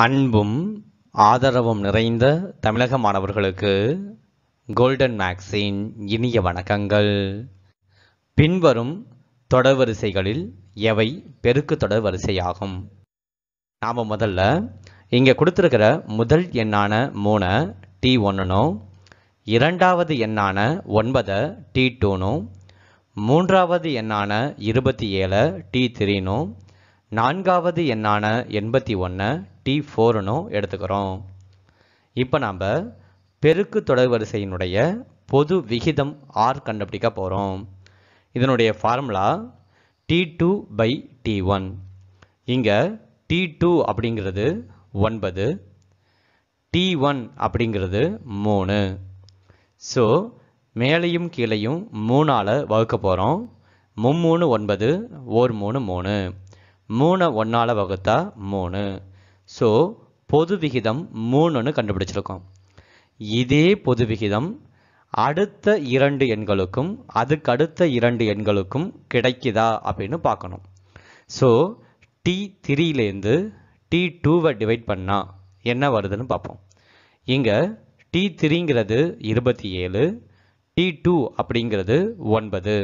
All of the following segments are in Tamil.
அன்பும் ஆதரவும் நிறைந்த தமிழக மாணவர்களுக்கு கோல்டன் மேக்ஸின் இனிய வணக்கங்கள் பின்வரும் தொடர்வரிசைகளில் எவை பெருக்கு தொடர்வரிசையாகும் நாம் முதல்ல இங்கே கொடுத்துருக்கிற முதல் எண்ணான மூணை டி ஒன்றுனும் இரண்டாவது எண்ணான ஒன்பதை டி டூனும் மூன்றாவது எண்ணான இருபத்தி ஏழை டி த்ரீனும் நான்காவது எண்ணான எண்பத்தி ஒன்று டி ஃபோர்னும் எடுத்துக்கிறோம் இப்போ நாம் பெருக்கு தொடர் வரிசையினுடைய பொது விகிதம் ஆர் கண்டுபிடிக்க போகிறோம் இதனுடைய formula D two by D one இங்கே டி டூ அப்படிங்கிறது ஒன்பது டி ஒன் அப்படிங்கிறது மூணு ஸோ மேலையும் கீழையும் மூணால் வகுக்க போகிறோம் மும்மூணு ஒன்பது ஓர் மூணு மூணு மூணு ஒன்றால் வகுத்தா மூணு ஸோ பொது விகிதம் மூணுன்னு கண்டுபிடிச்சிருக்கோம் இதே பொது விகிதம் அடுத்த இரண்டு எண்களுக்கும் அதுக்கு அடுத்த இரண்டு எண்களுக்கும் கிடைக்குதா அப்படின்னு பார்க்கணும் ஸோ டி த்ரீலேருந்து டி டூவை டிவைட் பண்ணால் என்ன வருதுன்னு பார்ப்போம் இங்கே டி த்ரீங்கிறது இருபத்தி ஏழு டி டூ அப்படிங்கிறது ஒன்பது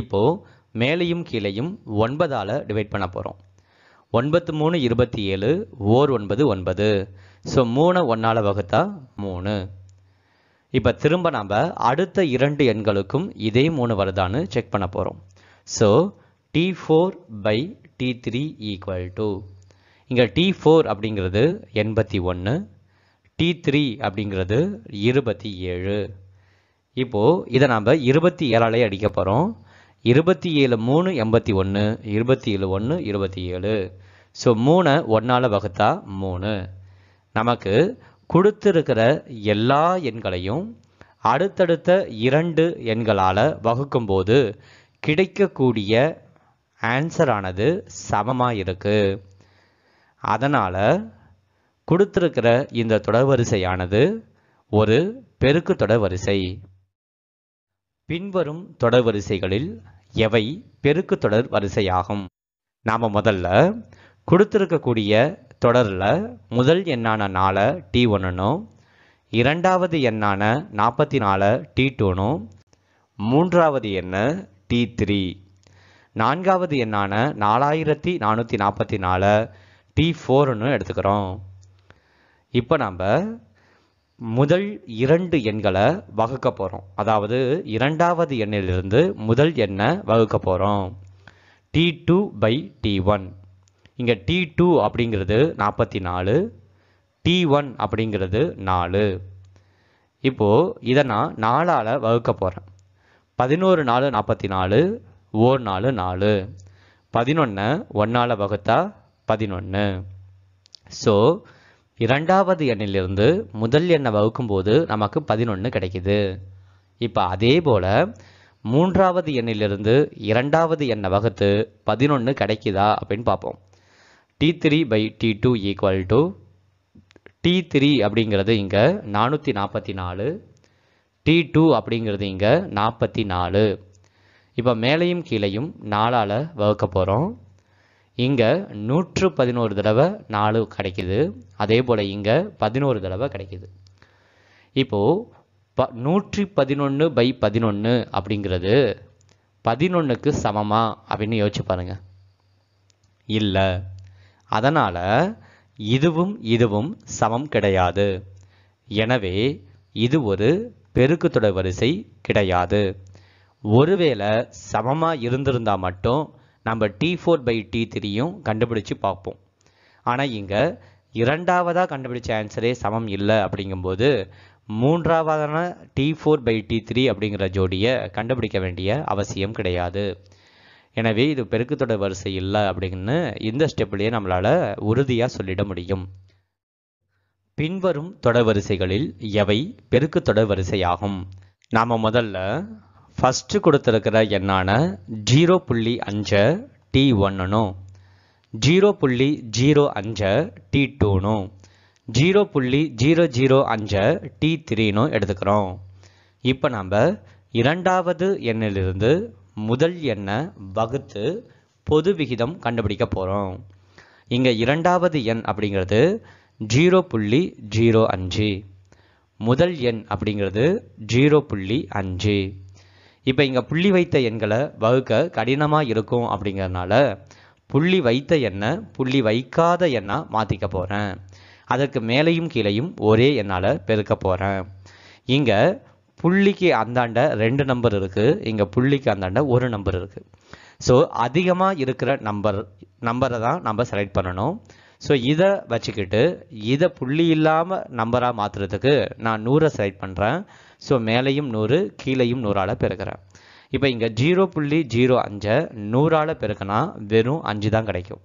இப்போது மேலையும் கீழையும் ஒன்பதால் டிவைட் பண்ண போகிறோம் ஒன்பத்து மூணு இருபத்தி ஏழு ஓர் ஒன்பது ஒன்பது ஸோ மூணு ஒன்றால் வகுத்தா மூணு இப்போ திரும்ப நாம் அடுத்த இரண்டு எண்களுக்கும் இதே மூணு வருதான்னு செக் பண்ண போகிறோம் so D four by D three equal to இங்கே டி ஃபோர் அப்படிங்கிறது எண்பத்தி ஒன்று டி த்ரீ அப்படிங்கிறது இருபத்தி ஏழு இப்போது இதை நாம் இருபத்தி ஏழாலே அடிக்க போகிறோம் இருபத்தி ஏழு மூணு எண்பத்தி ஒன்று இருபத்தி ஏழு ஒன்று இருபத்தி ஏழு ஸோ மூணை ஒன்றால் வகுத்தா மூணு நமக்கு கொடுத்துருக்கிற எல்லா எண்களையும் அடுத்தடுத்த இரண்டு எண்களால் வகுக்கும்போது கிடைக்கக்கூடிய ஆன்சரானது சமமாக இருக்குது அதனால் கொடுத்துருக்கிற இந்த தொடர்வரிசையானது ஒரு பெருக்கு தொடர்வரிசை பின்வரும் தொடர் வரிசைகளில் எவை பெருக்கு தொடர் வரிசையாகும் நாம் முதல்ல கொடுத்துருக்கக்கூடிய தொடரில் முதல் எண்ணான நாளை டி ஒன்றுனும் இரண்டாவது எண்ணான நாற்பத்தி நாலு டி டூனும் மூன்றாவது எண்ணு டி த்ரீ நான்காவது எண்ணான நாலாயிரத்தி நானூற்றி நாற்பத்தி நாலு டி ஃபோர்னு எடுத்துக்கிறோம் இப்போ நம்ம முதல் இரண்டு எண்களை வகுக்க போகிறோம் அதாவது இரண்டாவது எண்ணிலிருந்து முதல் எண்ணை வகுக்க போகிறோம் D two by D one இங்கே டி டூ அப்படிங்கிறது நாற்பத்தி நாலு டி ஒன் அப்படிங்கிறது நாலு இப்போது இதை நான் நாலால் வகுக்க போகிறேன் பதினோரு நாலு நாற்பத்தி நாலு ஓர் நாலு நாலு பதினொன்று ஒன்றால் வகுத்தா பதினொன்று ஸோ இரண்டாவது எண்ணிலிருந்து முதல் எண்ணை வகுக்கும்போது நமக்கு பதினொன்று கிடைக்குது இப்போ அதே போல் மூன்றாவது எண்ணிலிருந்து இரண்டாவது எண்ணை வகுத்து பதினொன்று கிடைக்குதா அப்படின்னு பார்ப்போம் D three by D two equal to D three அப்படிங்கிறது இங்கே நானூற்றி நாற்பத்தி நாலு டி டூ அப்படிங்கிறது இங்கே நாற்பத்தி நாலு இப்போ மேலையும் கீழையும் நாலால் வகுக்க போகிறோம் இங்கே நூற்று பதினோரு தடவை நாலு கிடைக்கிது அதே போல் இங்கே பதினோரு தடவை கிடைக்கிது இப்போது ப நூற்றி பதினொன்று பை பதினொன்று அப்படிங்கிறது பதினொன்றுக்கு சமமா அப்படின்னு யோசிச்சு பாருங்கள் இல்லை அதனால் இதுவும் இதுவும் சமம் கிடையாது எனவே இது ஒரு பெருக்குத்தொடர் வரிசை கிடையாது ஒருவேளை சமமாக இருந்திருந்தால் மட்டும் நம்ம டி ஃபோர் பை டி த்ரீயும் கண்டுபிடிச்சு பார்ப்போம் ஆனால் இங்கே இரண்டாவதாக கண்டுபிடிச்ச ஆன்சரே சமம் இல்லை அப்படிங்கும்போது மூன்றாவதான D four by D three அப்படிங்கிற ஜோடியை கண்டுபிடிக்க வேண்டிய அவசியம் கிடையாது எனவே இது பெருக்கத்தோட வரிசை இல்லை அப்படின்னு இந்த ஸ்டெப்லேயே நம்மளால் உறுதியாக சொல்லிட முடியும் பின்வரும் தொடர் வரிசைகளில் எவை பெருக்கு வரிசையாகும் நாம் முதல்ல ஃபஸ்ட்டு கொடுத்துருக்கிற எண்ணான ஜீரோ புள்ளி அஞ்சை டி ஒன்னும் ஜீரோ புள்ளி ஜீரோ அஞ்சை டி டூனும் ஜீரோ புள்ளி ஜீரோ ஜீரோ அஞ்சை டி த்ரீனும் எடுத்துக்கிறோம் இப்போ நம்ம இரண்டாவது எண்ணிலிருந்து முதல் எண்ணை வகுத்து பொது விகிதம் கண்டுபிடிக்க போகிறோம் இங்கே இரண்டாவது எண் அப்படிங்கிறது ஜீரோ புள்ளி ஜீரோ அஞ்சு முதல் எண் அப்படிங்கிறது ஜீரோ புள்ளி அஞ்சு இப்போ இங்கே புள்ளி வைத்த எண்களை வகுக்க கடினமாக இருக்கும் அப்படிங்கிறதுனால புள்ளி வைத்த எண்ணை புள்ளி வைக்காத எண்ணாக மாற்றிக்க போகிறேன் அதற்கு மேலேயும் கீழேயும் ஒரே எண்ணால் பெருக்க போகிறேன் இங்கே புள்ளிக்கு அந்தாண்ட ரெண்டு நம்பர் இருக்குது இங்கே புள்ளிக்கு அந்தாண்ட ஒரு நம்பர் இருக்குது ஸோ அதிகமாக இருக்கிற நம்பர் நம்பரை தான் நம்ம செலக்ட் பண்ணணும் ஸோ இதை வச்சுக்கிட்டு இதை புள்ளி இல்லாமல் நம்பராக மாற்றுறதுக்கு நான் நூறை செலக்ட் பண்ணுறேன் ஸோ மேலேயும் நூறு கீழேயும் நூறால் பெருக்கிறேன் இப்போ இங்கே ஜீரோ புள்ளி ஜீரோ அஞ்சை நூறால் பெருக்கினா வெறும் அஞ்சு தான் கிடைக்கும்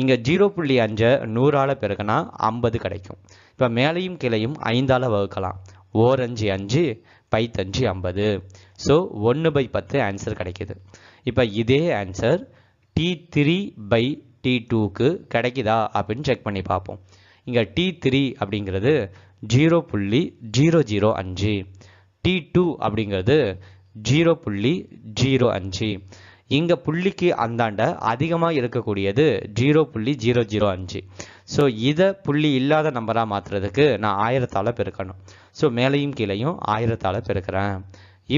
இங்கே ஜீரோ புள்ளி அஞ்சை நூறால் பெருக்கினா ஐம்பது கிடைக்கும் இப்போ மேலையும் கீழையும் ஐந்தால் வகுக்கலாம் ஓரஞ்சு அஞ்சு பைத்தஞ்சு ஐம்பது ஸோ ஒன்று பை பத்து ஆன்சர் கிடைக்கிது இப்போ இதே answer D three by D டூக்கு கிடைக்குதா அப்படின்னு செக் பண்ணி பார்ப்போம் இங்கே டி த்ரீ அப்படிங்கிறது ஜீரோ புள்ளி ஜீரோ ஜீரோ அஞ்சு டி டூ அப்படிங்கிறது ஜீரோ புள்ளி ஜீரோ அஞ்சு இங்கே புள்ளிக்கு அந்தாண்ட அதிகமாக இருக்கக்கூடியது ஜீரோ புள்ளி ஜீரோ ஜீரோ அஞ்சு ஸோ இதை புள்ளி இல்லாத நம்பராக மாற்றுறதுக்கு நான் ஆயிரத்தால் பெருக்கணும் ஸோ மேலையும் கீழையும் ஆயிரத்தால் பெருக்கிறேன்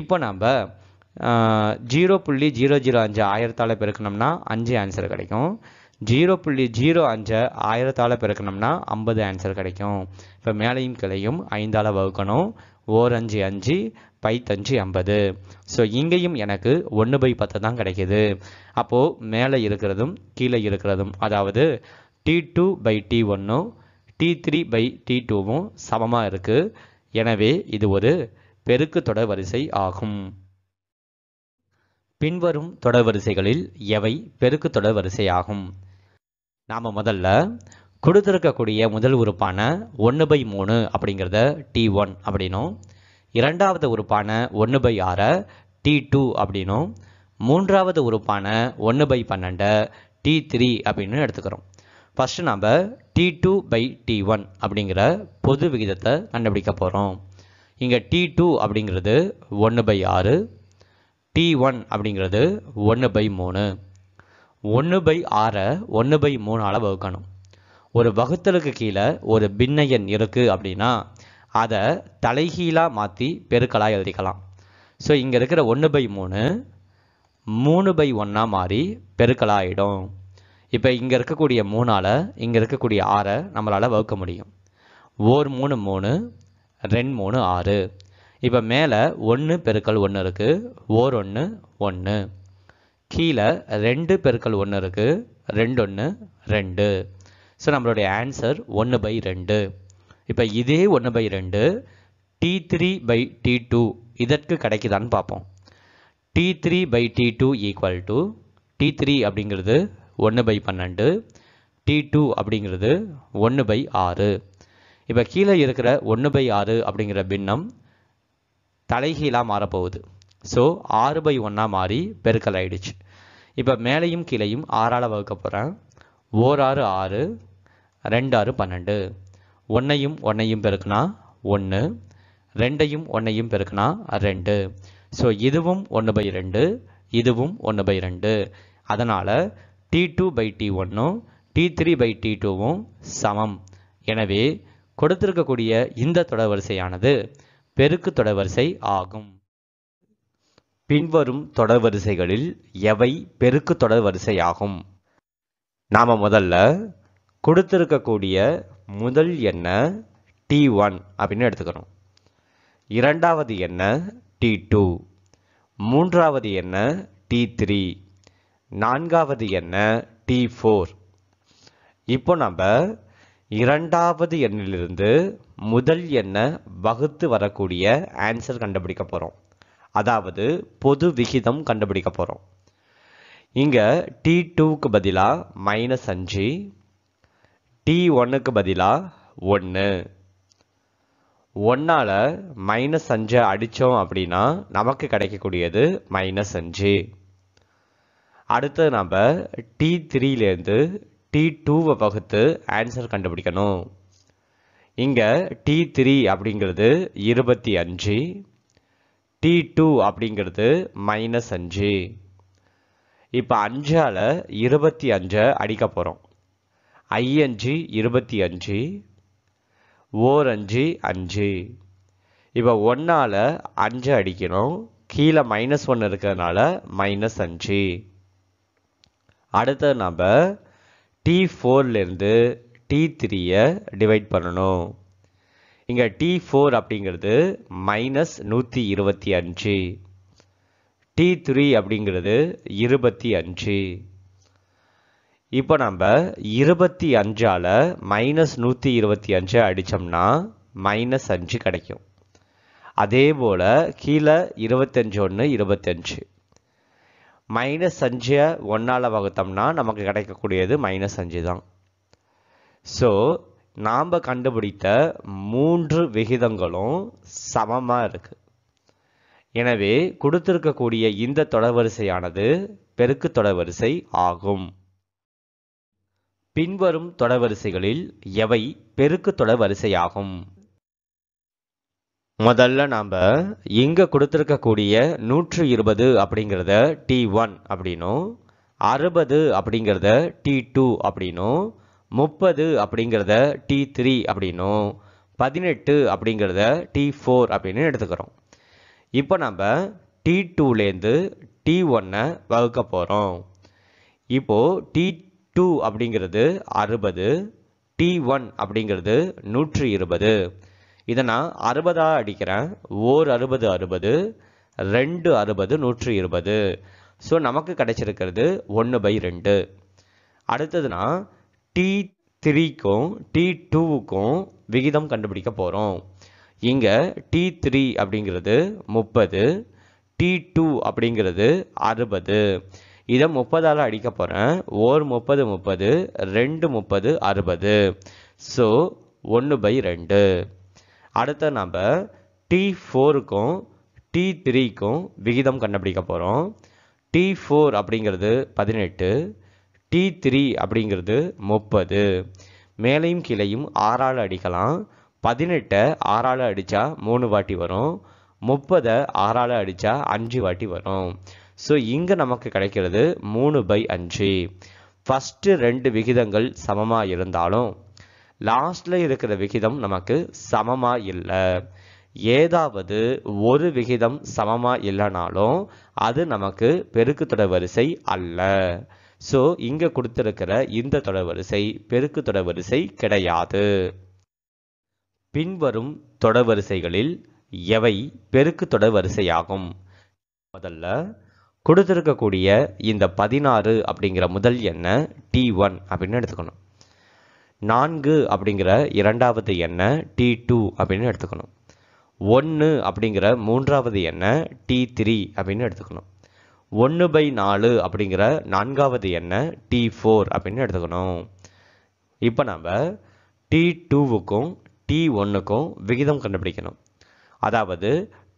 இப்போ நம்ம ஜீரோ புள்ளி ஜீரோ ஜீரோ அஞ்சு ஆயிரத்தால் பெருக்கணும்னா அஞ்சு ஆன்சர் கிடைக்கும் ஜீரோ புள்ளி ஜீரோ அஞ்சை ஆயிரத்தால் பெருக்கணும்னா ஐம்பது ஆன்சர் கிடைக்கும் இப்போ மேலையும் கிளையும் ஐந்தால் வகுக்கணும் ஓர் அஞ்சு அஞ்சு பைத்தஞ்சு ஐம்பது ஸோ இங்கேயும் எனக்கு ஒன்று பை பத்து தான் கிடைக்கிது அப்போது மேலே இருக்கிறதும் கீழே இருக்கிறதும் அதாவது டி டூ பை டி ஒன்றும் டி த்ரீ பை டி டூவும் சமமாக இருக்குது எனவே இது ஒரு பெருக்கு தொடர் வரிசை ஆகும் பின்வரும் தொடர் வரிசைகளில் எவை பெருக்கு தொடர் வரிசையாகும் நாம் முதல்ல கொடுத்துருக்கக்கூடிய முதல் உறுப்பான ஒன்று பை மூணு அப்படிங்கிறத டி ஒன் அப்படின்னும் இரண்டாவது உறுப்பான ஒன்று பை ஆறை டி டூ அப்படின்னும் மூன்றாவது உறுப்பான ஒன்று பை பன்னெண்டை டி த்ரீ அப்படின்னு எடுத்துக்கிறோம் ஃபஸ்ட்டு நாம் T two by D one அப்படிங்கிற பொது விகிதத்தை கண்டுபிடிக்க போகிறோம் இங்கே டி டூ அப்படிங்கிறது ஒன்று பை ஆறு டி ஒன் அப்படிங்கிறது ஒன்று பை மூணு ஒன்று பை ஆறை ஒன்று பை மூணால் வகுக்கணும் ஒரு வகுத்தலுக்கு கீழே ஒரு பின்னையன் இருக்குது அப்படின்னா அதை தலைகீழாக மாற்றி பெருக்கலாக எழுதிக்கலாம் ஸோ இங்கே இருக்கிற ஒன்று பை மூணு மூணு பை ஒன்னாக மாறி பெருக்கலாகிடும் இப்போ இங்கே இருக்கக்கூடிய மூணால் இங்கே இருக்கக்கூடிய ஆறை நம்மளால் வகுக்க முடியும் ஓர் மூணு மூணு ரெண்டு மூணு ஆறு இப்போ மேலே ஒன்று பெருக்கல் ஒன்று இருக்குது ஓர் ஒன்று ஒன்று கீழே ரெண்டு பெருக்கல் ஒன்று இருக்குது ரெண்டு ஒன்று ரெண்டு ஸோ நம்மளுடைய ஆன்சர் ஒன்று பை ரெண்டு இப்போ இதே ஒன்று பை ரெண்டு T three by D two இதற்கு கிடைக்குதான்னு பார்ப்போம் D three by D two equal to D three அப்படிங்கிறது ஒன்று பை பன்னெண்டு டி டூ அப்படிங்கிறது ஒன்று பை ஆறு இப்போ கீழே இருக்கிற ஒன்று பை ஆறு அப்படிங்கிற பின்னம் தலைகீழாக மாறப்போகுது ஸோ ஆறு பை ஒன்னாக மாறி பெருக்கல் ஆயிடுச்சு இப்போ மேலையும் கீழையும் ஆறால் வகுக்க போகிறேன் ஓர் ஆறு ஆறு ரெண்டாறு பன்னெண்டு ஒன்றையும் ஒன்றையும் பெருக்குனா ஒன்று ரெண்டையும் ஒன்றையும் பெருக்குனா ரெண்டு ஸோ இதுவும் ஒன்று பை ரெண்டு இதுவும் ஒன்று பை ரெண்டு அதனால் டி டூ பை டி ஒன்றும் டி த்ரீ பை டி டூவும் சமம் எனவே கொடுத்திருக்கக்கூடிய இந்த தொடர்வரிசையானது பெருக்கு தொடர்வரிசை ஆகும் பின்வரும் தொடர்வரிசைகளில் எவை பெருக்கு தொடர்வரிசையாகும் நாம் முதல்ல கொடுத்திருக்கக்கூடிய முதல் எண்ணை டி ஒன் அப்படின்னு எடுத்துக்கிறோம் இரண்டாவது எண்ணை டி டூ மூன்றாவது எண்ணை டி த்ரீ நான்காவது எண்ணை டி ஃபோர் இப்போ நம்ம இரண்டாவது எண்ணிலிருந்து முதல் எண்ணை வகுத்து வரக்கூடிய ஆன்சர் கண்டுபிடிக்க போகிறோம் அதாவது பொது விகிதம் கண்டுபிடிக்க போகிறோம் இங்கே டி டூக்கு பதிலாக மைனஸ் அஞ்சு டி ஒன்றுக்கு பதிலாக ஒன்று ஒன்றால் மைனஸ் அஞ்சை அடித்தோம் அப்படின்னா நமக்கு கிடைக்கக்கூடியது மைனஸ் அஞ்சு அடுத்து நம்ம டி த்ரீலேருந்து டி டூவை வகுத்து ஆன்சர் கண்டுபிடிக்கணும் இங்கே டி த்ரீ அப்படிங்கிறது இருபத்தி அஞ்சு டி டூ அப்படிங்கிறது மைனஸ் அஞ்சு இப்போ அஞ்சால் இருபத்தி அஞ்சை அடிக்க போகிறோம் ஐயஞ்சு இருபத்தி அஞ்சு ஓர் அஞ்சு அஞ்சு இப்போ ஒன்றால் அஞ்சு அடிக்கணும் கீழே மைனஸ் ஒன்று இருக்கிறதுனால மைனஸ் அஞ்சு அடுத்த நம்ம டி ஃபோர்லேருந்து டி த்ரீயை டிவைட் பண்ணணும் இங்கே டி ஃபோர் அப்படிங்கிறது மைனஸ் நூற்றி இருபத்தி அஞ்சு டி த்ரீ அப்படிங்கிறது இருபத்தி அஞ்சு இப்போ நம்ம இருபத்தி அஞ்சால் மைனஸ் நூற்றி இருபத்தி அஞ்சு அடித்தோம்னா மைனஸ் அஞ்சு கிடைக்கும் அதே போல் கீழே இருபத்தஞ்சு ஒன்று இருபத்தஞ்சு மைனஸ் அஞ்சு ஒன்றால் வகுத்தோம்னா நமக்கு கிடைக்கக்கூடியது மைனஸ் அஞ்சு தான் ஸோ நாம் கண்டுபிடித்த மூன்று விகிதங்களும் சமமாக இருக்குது எனவே கொடுத்திருக்கக்கூடிய இந்த தொடர்வரிசையானது பெருக்கு தொடர்வரிசை ஆகும் பின்வரும் தொடவரிசைகளில் எவை பெருக்கு தொடவரிசையாகும் முதல்ல நாம் இங்கே கொடுத்துருக்கக்கூடிய நூற்று இருபது அப்படிங்கிறத டி ஒன் அப்படின்னும் அறுபது அப்படிங்கிறத டி டூ அப்படின்னும் முப்பது அப்படிங்கிறத டி த்ரீ அப்படின்னும் பதினெட்டு அப்படிங்கிறத டி ஃபோர் அப்படின்னு எடுத்துக்கிறோம் இப்போ நம்ம டி டூலேருந்து டி ஒன்னை வகுக்க போகிறோம் இப்போது டி டூ அப்படிங்கிறது அறுபது டி ஒன் அப்படிங்கிறது நூற்றி இருபது இதை நான் அறுபதாக அடிக்கிறேன் ஓர் அறுபது அறுபது ரெண்டு அறுபது நூற்றி இருபது ஸோ நமக்கு கிடைச்சிருக்கிறது ஒன்று பை ரெண்டு அடுத்ததுனா டி த்ரீக்கும் டி டூவுக்கும் விகிதம் கண்டுபிடிக்க போகிறோம் இங்கே டி த்ரீ அப்படிங்கிறது முப்பது டி டூ அப்படிங்கிறது அறுபது இதை முப்பதால் அடிக்க போகிறேன் ஓர் முப்பது முப்பது ரெண்டு முப்பது அறுபது ஸோ ஒன்று பை ரெண்டு அடுத்த நம்ம டி ஃபோருக்கும் டி த்ரீக்கும் விகிதம் கண்டுபிடிக்க போகிறோம் டி ஃபோர் அப்படிங்கிறது பதினெட்டு டி த்ரீ அப்படிங்கிறது முப்பது மேலையும் கீழையும் ஆறால் அடிக்கலாம் பதினெட்டை ஆறால் அடித்தா மூணு வாட்டி வரும் முப்பதை ஆறால் அடித்தா அஞ்சு வாட்டி வரும் ஸோ இங்கே நமக்கு கிடைக்கிறது மூணு பை அஞ்சு ஃபஸ்ட்டு ரெண்டு விகிதங்கள் சமமாக இருந்தாலும் லாஸ்டில் இருக்கிற விகிதம் நமக்கு சமமாக இல்லை ஏதாவது ஒரு விகிதம் சமமாக இல்லைனாலும் அது நமக்கு பெருக்கு தொடர் வரிசை அல்ல ஸோ இங்கே கொடுத்துருக்கிற இந்த வரிசை பெருக்கு தொடர்வரிசை கிடையாது பின்வரும் வரிசைகளில் எவை பெருக்கு தொடர் வரிசையாகும் முதல்ல கொடுத்துருக்கக்கூடிய இந்த பதினாறு அப்படிங்கிற முதல் எண்ணை டி ஒன் அப்படின்னு எடுத்துக்கணும் நான்கு அப்படிங்கிற இரண்டாவது எண்ணை டி டூ அப்படின்னு எடுத்துக்கணும் ஒன்று அப்படிங்கிற மூன்றாவது எண்ணை டி த்ரீ அப்படின்னு எடுத்துக்கணும் ஒன்று பை நாலு அப்படிங்கிற நான்காவது எண்ணை டி ஃபோர் அப்படின்னு எடுத்துக்கணும் இப்போ நம்ம டி டூவுக்கும் டி ஒன்றுக்கும் விகிதம் கண்டுபிடிக்கணும் அதாவது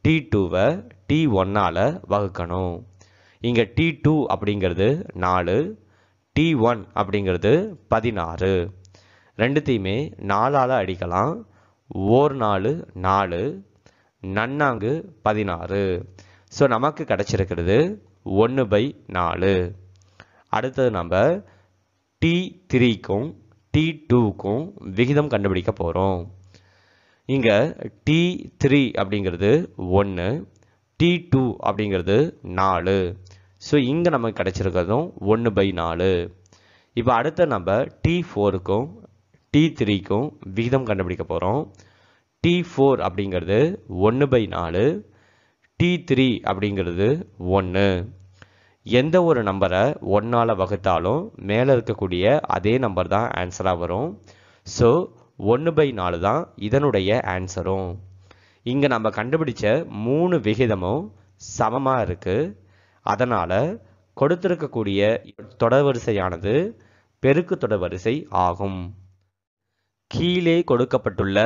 டி டூவை டி ஒன்னால் வகுக்கணும் இங்கே டி டூ அப்படிங்கிறது நாலு டி ஒன் அப்படிங்கிறது பதினாறு ரெண்டுத்தையுமே நாலால் அடிக்கலாம் ஓர் நாலு நாலு நன்னாங்கு பதினாறு ஸோ நமக்கு கிடச்சிருக்கிறது ஒன்று பை நாலு அடுத்தது நம்ம டி த்ரீக்கும் டி டூக்கும் விகிதம் கண்டுபிடிக்க போகிறோம் இங்கே டி த்ரீ அப்படிங்கிறது ஒன்று டி டூ அப்படிங்கிறது நாலு ஸோ இங்கே நமக்கு கிடச்சிருக்கிறதும் ஒன்று பை நாலு இப்போ அடுத்த நம்ம டி ஃபோருக்கும் டி த்ரீக்கும் விகிதம் கண்டுபிடிக்க போகிறோம் டி ஃபோர் அப்படிங்கிறது ஒன்று பை நாலு டி த்ரீ அப்படிங்கிறது ஒன்று எந்த ஒரு நம்பரை ஒன்றால் வகுத்தாலும் மேலே இருக்கக்கூடிய அதே நம்பர் தான் ஆன்சராக வரும் ஸோ ஒன்று பை நாலு தான் இதனுடைய ஆன்சரும் இங்கே நம்ம கண்டுபிடிச்ச மூணு விகிதமும் சமமாக இருக்குது அதனால் கொடுத்திருக்கக்கூடிய தொடர்வரிசையானது பெருக்கு தொடர்வரிசை ஆகும் கீழே கொடுக்கப்பட்டுள்ள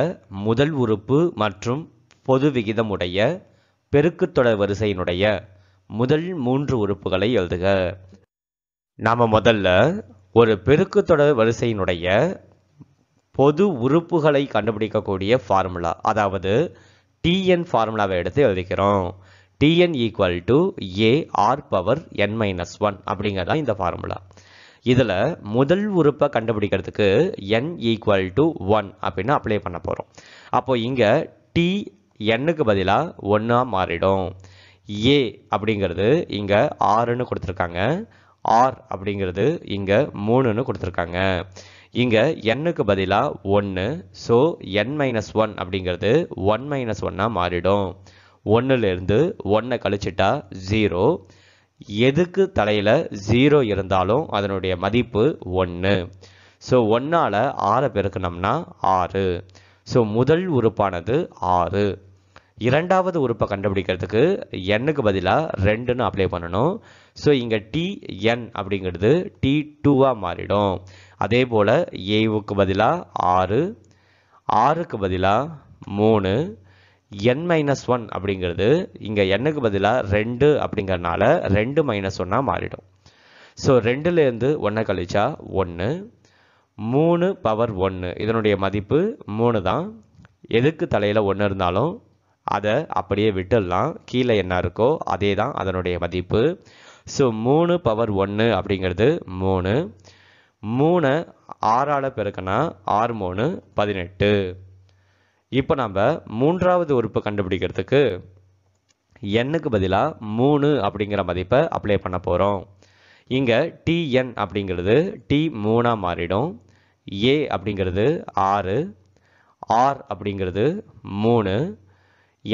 முதல் உறுப்பு மற்றும் பொது விகிதமுடைய பெருக்கு தொடர் வரிசையினுடைய முதல் மூன்று உறுப்புகளை எழுதுக நாம் முதல்ல ஒரு பெருக்கு தொடர் வரிசையினுடைய பொது உறுப்புகளை கண்டுபிடிக்கக்கூடிய ஃபார்முலா அதாவது டிஎன் ஃபார்முலாவை எடுத்து எழுதிக்கிறோம் Tn equal to A r power N minus one அப்படிங்கிறதா இந்த ஃபார்முலா இதில் முதல் உறுப்பை கண்டுபிடிக்கிறதுக்கு என் ஈக்குவல் டு ஒன் அப்படின்னு அப்ளை பண்ண போகிறோம் அப்போது இங்கே டி எண்ணுக்கு பதிலாக ஒன்றா மாறிடும் ஏ அப்படிங்கிறது இங்கே ஆறுன்னு கொடுத்துருக்காங்க ஆர் அப்படிங்கிறது இங்கே மூணுன்னு கொடுத்துருக்காங்க இங்கே எண்ணுக்கு பதிலாக ஒன்று ஸோ என் மைனஸ் ஒன் அப்படிங்கிறது ஒன் மைனஸ் ஒன்னாக மாறிடும் ஒன்றுலேருந்து ஒன்றை கழிச்சிட்டா ஜீரோ எதுக்கு தலையில் ஜீரோ இருந்தாலும் அதனுடைய மதிப்பு ஒன்று ஸோ ஒன்றால் ஆறை பெருக்கணும்னா ஆறு ஸோ முதல் உறுப்பானது ஆறு இரண்டாவது உறுப்பை கண்டுபிடிக்கிறதுக்கு எண்ணுக்கு பதிலாக ரெண்டுன்னு அப்ளை பண்ணணும் ஸோ இங்கே டி என் அப்படிங்கிறது டி டூவாக மாறிடும் அதே போல் ஏவுக்கு பதிலாக ஆறு ஆறுக்கு பதிலாக மூணு என் மைனஸ் ஒன் அப்படிங்கிறது இங்கே எண்ணுக்கு பதிலாக ரெண்டு அப்படிங்கறனால ரெண்டு மைனஸ் ஒன்னா மாறிடும் ஸோ ரெண்டுலேருந்து ஒன்றை கழிச்சா ஒன்று மூணு பவர் ஒன்று இதனுடைய மதிப்பு மூணு தான் எதுக்கு தலையில் ஒன்று இருந்தாலும் அதை அப்படியே விட்டுடலாம் கீழே என்ன இருக்கோ அதே தான் அதனுடைய மதிப்பு ஸோ மூணு பவர் ஒன்று அப்படிங்கிறது மூணு மூணை ஆறால் பிறக்கனா ஆறு மூணு பதினெட்டு இப்போ நம்ம மூன்றாவது உறுப்பு கண்டுபிடிக்கிறதுக்கு எண்ணுக்கு பதிலாக மூணு அப்படிங்கிற மதிப்பை அப்ளை பண்ண போகிறோம் இங்கே டிஎன் அப்படிங்கிறது டி மூணாக மாறிடும் ஏ அப்படிங்கிறது ஆறு ஆர் அப்படிங்கிறது மூணு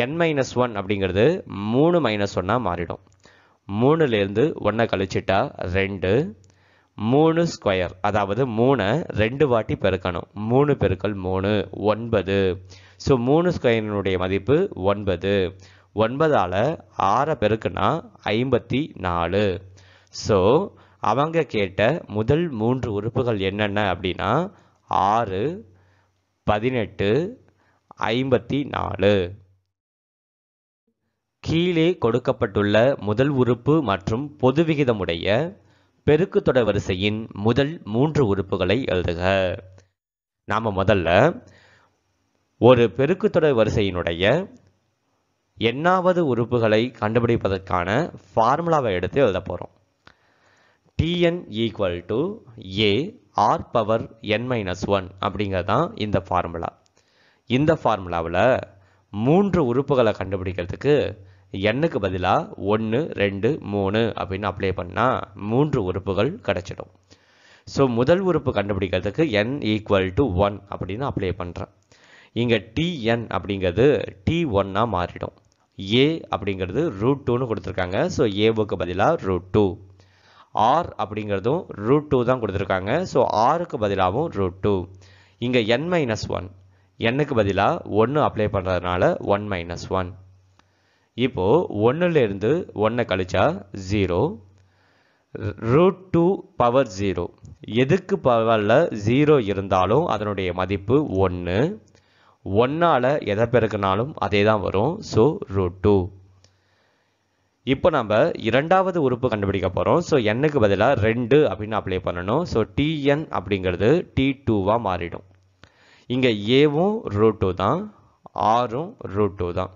என் மைனஸ் ஒன் அப்படிங்கிறது மூணு மைனஸ் ஒன்னாக மாறிடும் மூணுலேருந்து ஒன்றை கழிச்சிட்டா ரெண்டு மூணு ஸ்கொயர் அதாவது மூணை ரெண்டு வாட்டி பெருக்கணும் மூணு பெருக்கல் மூணு ஒன்பது ஸோ மூணு ஸ்கொயரினுடைய மதிப்பு ஒன்பது ஒன்பதால் ஆறை பெருக்குனா ஐம்பத்தி நாலு ஸோ அவங்க கேட்ட முதல் மூன்று உறுப்புகள் என்னென்ன அப்படின்னா ஆறு பதினெட்டு ஐம்பத்தி நாலு கீழே கொடுக்கப்பட்டுள்ள முதல் உறுப்பு மற்றும் பொது விகிதமுடைய பெருக்கு தொடர் வரிசையின் முதல் மூன்று உறுப்புகளை எழுதுக நாம் முதல்ல ஒரு பெருக்கு தொடர் வரிசையினுடைய எண்ணாவது உறுப்புகளை கண்டுபிடிப்பதற்கான ஃபார்முலாவை எடுத்து எழுத போகிறோம் T N equal to A R power N minus one அப்படிங்கிறது தான் இந்த ஃபார்முலா இந்த ஃபார்முலாவில் மூன்று உறுப்புகளை கண்டுபிடிக்கிறதுக்கு எண்ணுக்கு பதிலாக ஒன்று ரெண்டு மூணு அப்படின்னு அப்ளை பண்ணால் மூன்று உறுப்புகள் கிடச்சிடும் ஸோ முதல் உறுப்பு கண்டுபிடிக்கிறதுக்கு என் ஈக்குவல் டு ஒன் அப்படின்னு அப்ளை பண்ணுறேன் இங்கே டிஎன் அப்படிங்கிறது டி ஒன்னாக மாறிடும் ஏ அப்படிங்கிறது ரூட் டூன்னு கொடுத்துருக்காங்க ஸோ ஏவுக்கு பதிலாக ரூட் டூ ஆர் அப்படிங்கிறதும் ரூட் டூ தான் கொடுத்துருக்காங்க ஸோ ஆருக்கு பதிலாகவும் ரூட் டூ இங்கே என் மைனஸ் ஒன் எண்ணுக்கு பதிலாக ஒன்று அப்ளை பண்ணுறதுனால ஒன் மைனஸ் ஒன் இப்போது ஒன்றுலேருந்து ஒன்றை கழிச்சா zero root two power zero எதுக்கு பவரில் ஜீரோ இருந்தாலும் அதனுடைய மதிப்பு ஒன்று ஒன்றால் எதை பெருக்கினாலும் அதே தான் வரும் ஸோ ரூட் டூ இப்போ நம்ம இரண்டாவது உறுப்பு கண்டுபிடிக்க போகிறோம் ஸோ என்னுக்கு பதிலாக ரெண்டு அப்படின்னு அப்ளை பண்ணணும் ஸோ டிஎன் அப்படிங்கிறது டி டூவாக மாறிடும் இங்கே ஏவும் ரூட் டூ தான் ஆறும் ரூட் டூ தான்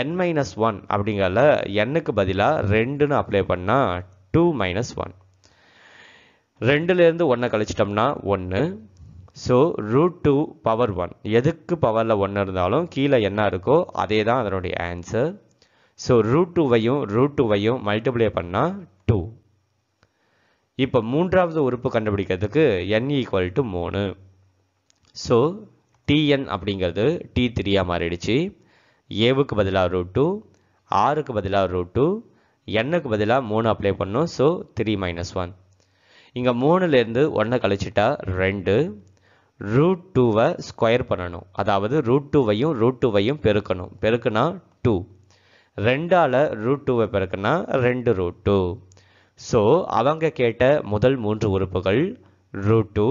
என் மைனஸ் ஒன் அப்படிங்கிறல எண்ணுக்கு பதிலாக ரெண்டுன்னு அப்ளை பண்ணால் டூ மைனஸ் ஒன் ரெண்டுலேருந்து ஒன்றை கழிச்சிட்டோம்னா ஒன்று so root two power one எதுக்கு பவரில் ஒன்று இருந்தாலும் கீழே என்ன இருக்கோ அதே தான் அதனுடைய ஆன்சர் ஸோ ரூட் டூவையும் ரூட் டூவையும் மல்டிப்ளை பண்ணால் டூ இப்போ மூன்றாவது உறுப்பு கண்டுபிடிக்கிறதுக்கு என் ஈக்குவல் டு மூணு ஸோ டிஎன் அப்படிங்கிறது டி த்ரீயாக மாறிடுச்சு ஏவுக்கு பதிலாக ரூட் டூ ஆறுக்கு பதிலாக ரூட் டூ எண்ணுக்கு பதிலாக மூணு அப்ளை பண்ணோம் ஸோ த்ரீ மைனஸ் ஒன் இங்கே மூணுலேருந்து ஒன்றை கழிச்சிட்டா ரெண்டு ரூட் டூவை ஸ்கொயர் பண்ணணும் அதாவது ரூட் டூவையும் ரூட் டூவையும் பெருக்கணும் பெருக்குனா டூ ரெண்டால் ரூட் டூவை பெருக்குனா ரெண்டு ரூட் டூ ஸோ அவங்க கேட்ட முதல் மூன்று உறுப்புகள் root two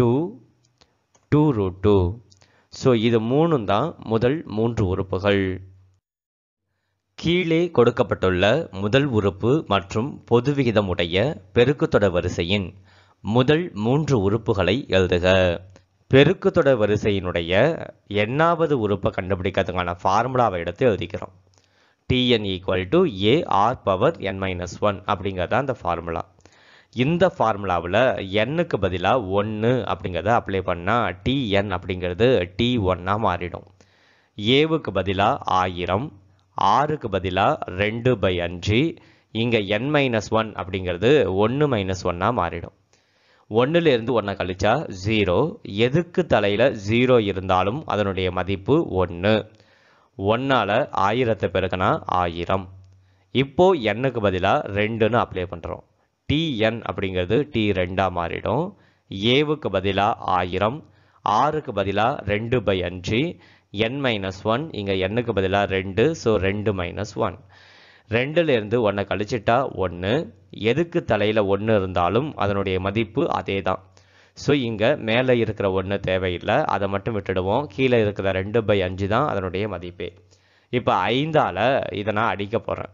two two root two so இது மூணும் தான் முதல் மூன்று உறுப்புகள் கீழே கொடுக்கப்பட்டுள்ள முதல் உறுப்பு மற்றும் பொது விகிதமுடைய பெருக்குத்தொடர் வரிசையின் முதல் மூன்று உறுப்புகளை எழுதுக பெருக்குத்தொடர் வரிசையினுடைய எண்ணாவது உறுப்பை கண்டுபிடிக்கிறதுக்கான ஃபார்முலாவை எடுத்து எழுதிக்கிறோம் T N equal to A R power N minus one அப்படிங்கிறது தான் அந்த ஃபார்முலா இந்த ஃபார்முலாவில் எண்ணுக்கு பதிலாக ஒன்று அப்படிங்கிறத அப்ளை பண்ணால் டிஎன் அப்படிங்கிறது டி ஒன்னாக மாறிடும் ஏவுக்கு பதிலாக ஆயிரம் ஆறுக்கு பதிலாக ரெண்டு பை அஞ்சு இங்கே என் மைனஸ் ஒன் அப்படிங்கிறது ஒன்று மைனஸ் ஒன்னாக மாறிடும் ஒன்றுலேருந்து ஒன்றை கழிச்சா ஜீரோ எதுக்கு தலையில் ஜீரோ இருந்தாலும் அதனுடைய மதிப்பு ஒன்று ஒன்றால் ஆயிரத்தை பிறகுனா ஆயிரம் இப்போது எண்ணுக்கு பதிலாக ரெண்டுன்னு அப்ளை பண்ணுறோம் டிஎன் அப்படிங்கிறது டி ரெண்டாக மாறிடும் ஏவுக்கு பதிலாக ஆயிரம் ஆறுக்கு பதிலாக ரெண்டு பை அஞ்சு என் மைனஸ் ஒன் இங்கே எண்ணுக்கு பதிலாக ரெண்டு ஸோ ரெண்டு மைனஸ் ஒன் ரெண்டுலேருந்து ஒன்றை கழிச்சிட்டா ஒன்று எதுக்கு தலையில் ஒன்று இருந்தாலும் அதனுடைய மதிப்பு அதே தான் ஸோ இங்கே மேலே இருக்கிற ஒன்று தேவையில்லை அதை மட்டும் விட்டுடுவோம் கீழே இருக்கிற ரெண்டு பை அஞ்சு தான் அதனுடைய மதிப்பே இப்போ ஐந்தால் இதை நான் அடிக்க போகிறேன்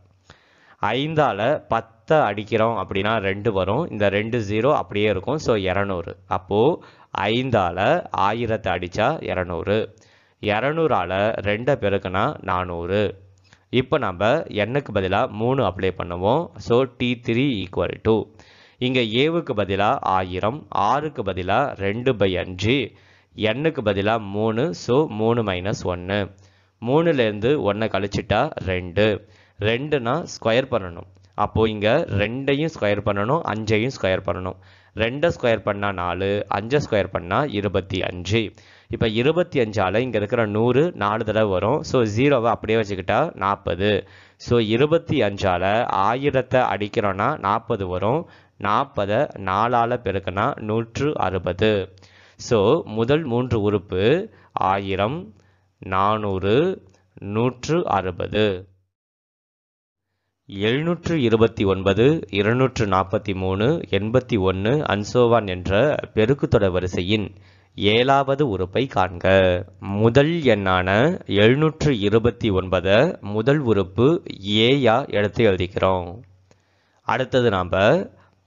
ஐந்தால் பத்து பத்தை அடிக்கிறோம் அப்படின்னா ரெண்டு வரும் இந்த ரெண்டு ஜீரோ அப்படியே இருக்கும் ஸோ இரநூறு அப்போது ஐந்தால் ஆயிரத்தை அடித்தா இரநூறு இரநூறால் ரெண்டை பெருக்குனா நானூறு இப்போ நம்ம எண்ணுக்கு பதிலாக மூணு அப்ளை பண்ணுவோம் so T three equal to இங்கே ஏவுக்கு பதிலாக ஆயிரம் ஆறுக்கு பதிலாக ரெண்டு பை அஞ்சு எண்ணுக்கு பதிலாக மூணு ஸோ மூணு மைனஸ் ஒன்று மூணுலேருந்து ஒன்றை கழிச்சிட்டா ரெண்டு ரெண்டுனா ஸ்கொயர் பண்ணணும் அப்போது இங்கே ரெண்டையும் ஸ்கொயர் பண்ணணும் அஞ்சையும் ஸ்கொயர் பண்ணணும் ரெண்டை ஸ்கொயர் பண்ணால் நாலு அஞ்சை ஸ்கொயர் பண்ணால் இருபத்தி அஞ்சு இப்போ இருபத்தி அஞ்சால் இங்கே இருக்கிற நூறு நாலு தடவை வரும் ஸோ ஜீரோவை அப்படியே வச்சுக்கிட்டா நாற்பது ஸோ இருபத்தி அஞ்சால் ஆயிரத்தை அடிக்கிறோன்னா நாற்பது வரும் நாற்பதை நாலால் பெருக்கனா நூற்று அறுபது ஸோ முதல் மூன்று உறுப்பு ஆயிரம் நானூறு நூற்று அறுபது எழுநூற்று இருபத்தி ஒன்பது இருநூற்று நாற்பத்தி மூணு எண்பத்தி ஒன்று அன்சோவான் என்ற பெருக்குத்தொடர் வரிசையின் ஏழாவது உறுப்பை காண்க முதல் எண்ணான எழுநூற்று இருபத்தி ஒன்பதை முதல் உறுப்பு ஏயா எடுத்து எழுதிக்கிறோம் அடுத்தது நாம்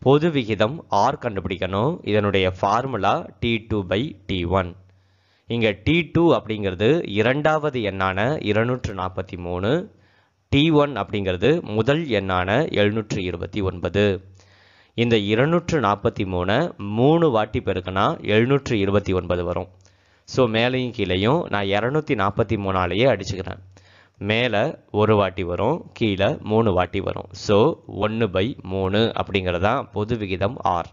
பொது விகிதம் ஆர் கண்டுபிடிக்கணும் இதனுடைய formula D two by D one இங்கே டி டூ அப்படிங்கிறது இரண்டாவது எண்ணான இருநூற்று நாற்பத்தி மூணு டி ஒன் அப்படிங்கிறது முதல் எண்ணான எழுநூற்றி இருபத்தி ஒன்பது இந்த இருநூற்று நாற்பத்தி மூணு மூணு வாட்டி பெருக்கனா எழுநூற்று இருபத்தி ஒன்பது வரும் ஸோ மேலேயும் கீழேயும் நான் இரநூத்தி நாற்பத்தி மூணாலேயே அடிச்சுக்கிறேன் மேலே ஒரு வாட்டி வரும் கீழே மூணு வாட்டி வரும் ஸோ ஒன்று பை மூணு அப்படிங்கிறதான் பொது விகிதம் ஆர்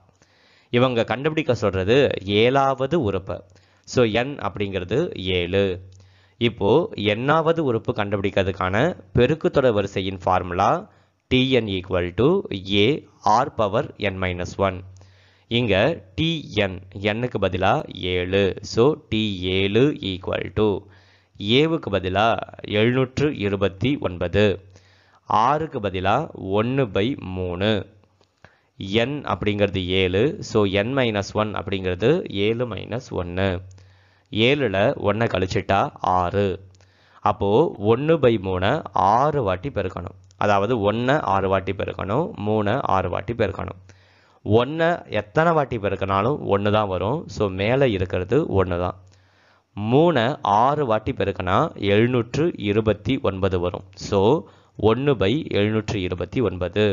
இவங்க கண்டுபிடிக்க சொல்கிறது ஏழாவது உறுப்பை ஸோ என் அப்படிங்கிறது ஏழு இப்போது என்னாவது உறுப்பு கண்டுபிடிக்கிறதுக்கான பெருக்குத்தொடை வரிசையின் formula T N equal to A R power N minus one இங்கே டிஎன் எண்ணுக்கு பதிலாக ஏழு ஸோ டி ஏழு ஈக்குவல் டு ஏவுக்கு பதிலாக எழுநூற்று இருபத்தி ஒன்பது ஆறுக்கு பதிலாக ஒன்று பை மூணு என் அப்படிங்கிறது ஏழு ஸோ என் மைனஸ் ஒன் அப்படிங்கிறது ஏழு மைனஸ் ஒன்று ஏழில் ஒன்றை கழிச்சிட்டா ஆறு அப்போது ஒன்று பை மூணை ஆறு வாட்டி பெருக்கணும் அதாவது ஒன்று ஆறு வாட்டி பெருக்கணும் மூணை ஆறு வாட்டி பெருக்கணும் ஒன்றை எத்தனை வாட்டி பெருக்கினாலும் ஒன்று தான் வரும் ஸோ மேலே இருக்கிறது ஒன்று தான் மூணை ஆறு வாட்டி பெருக்கினா எழுநூற்று இருபத்தி ஒன்பது வரும் ஸோ ஒன்று பை எழுநூற்று இருபத்தி ஒன்பது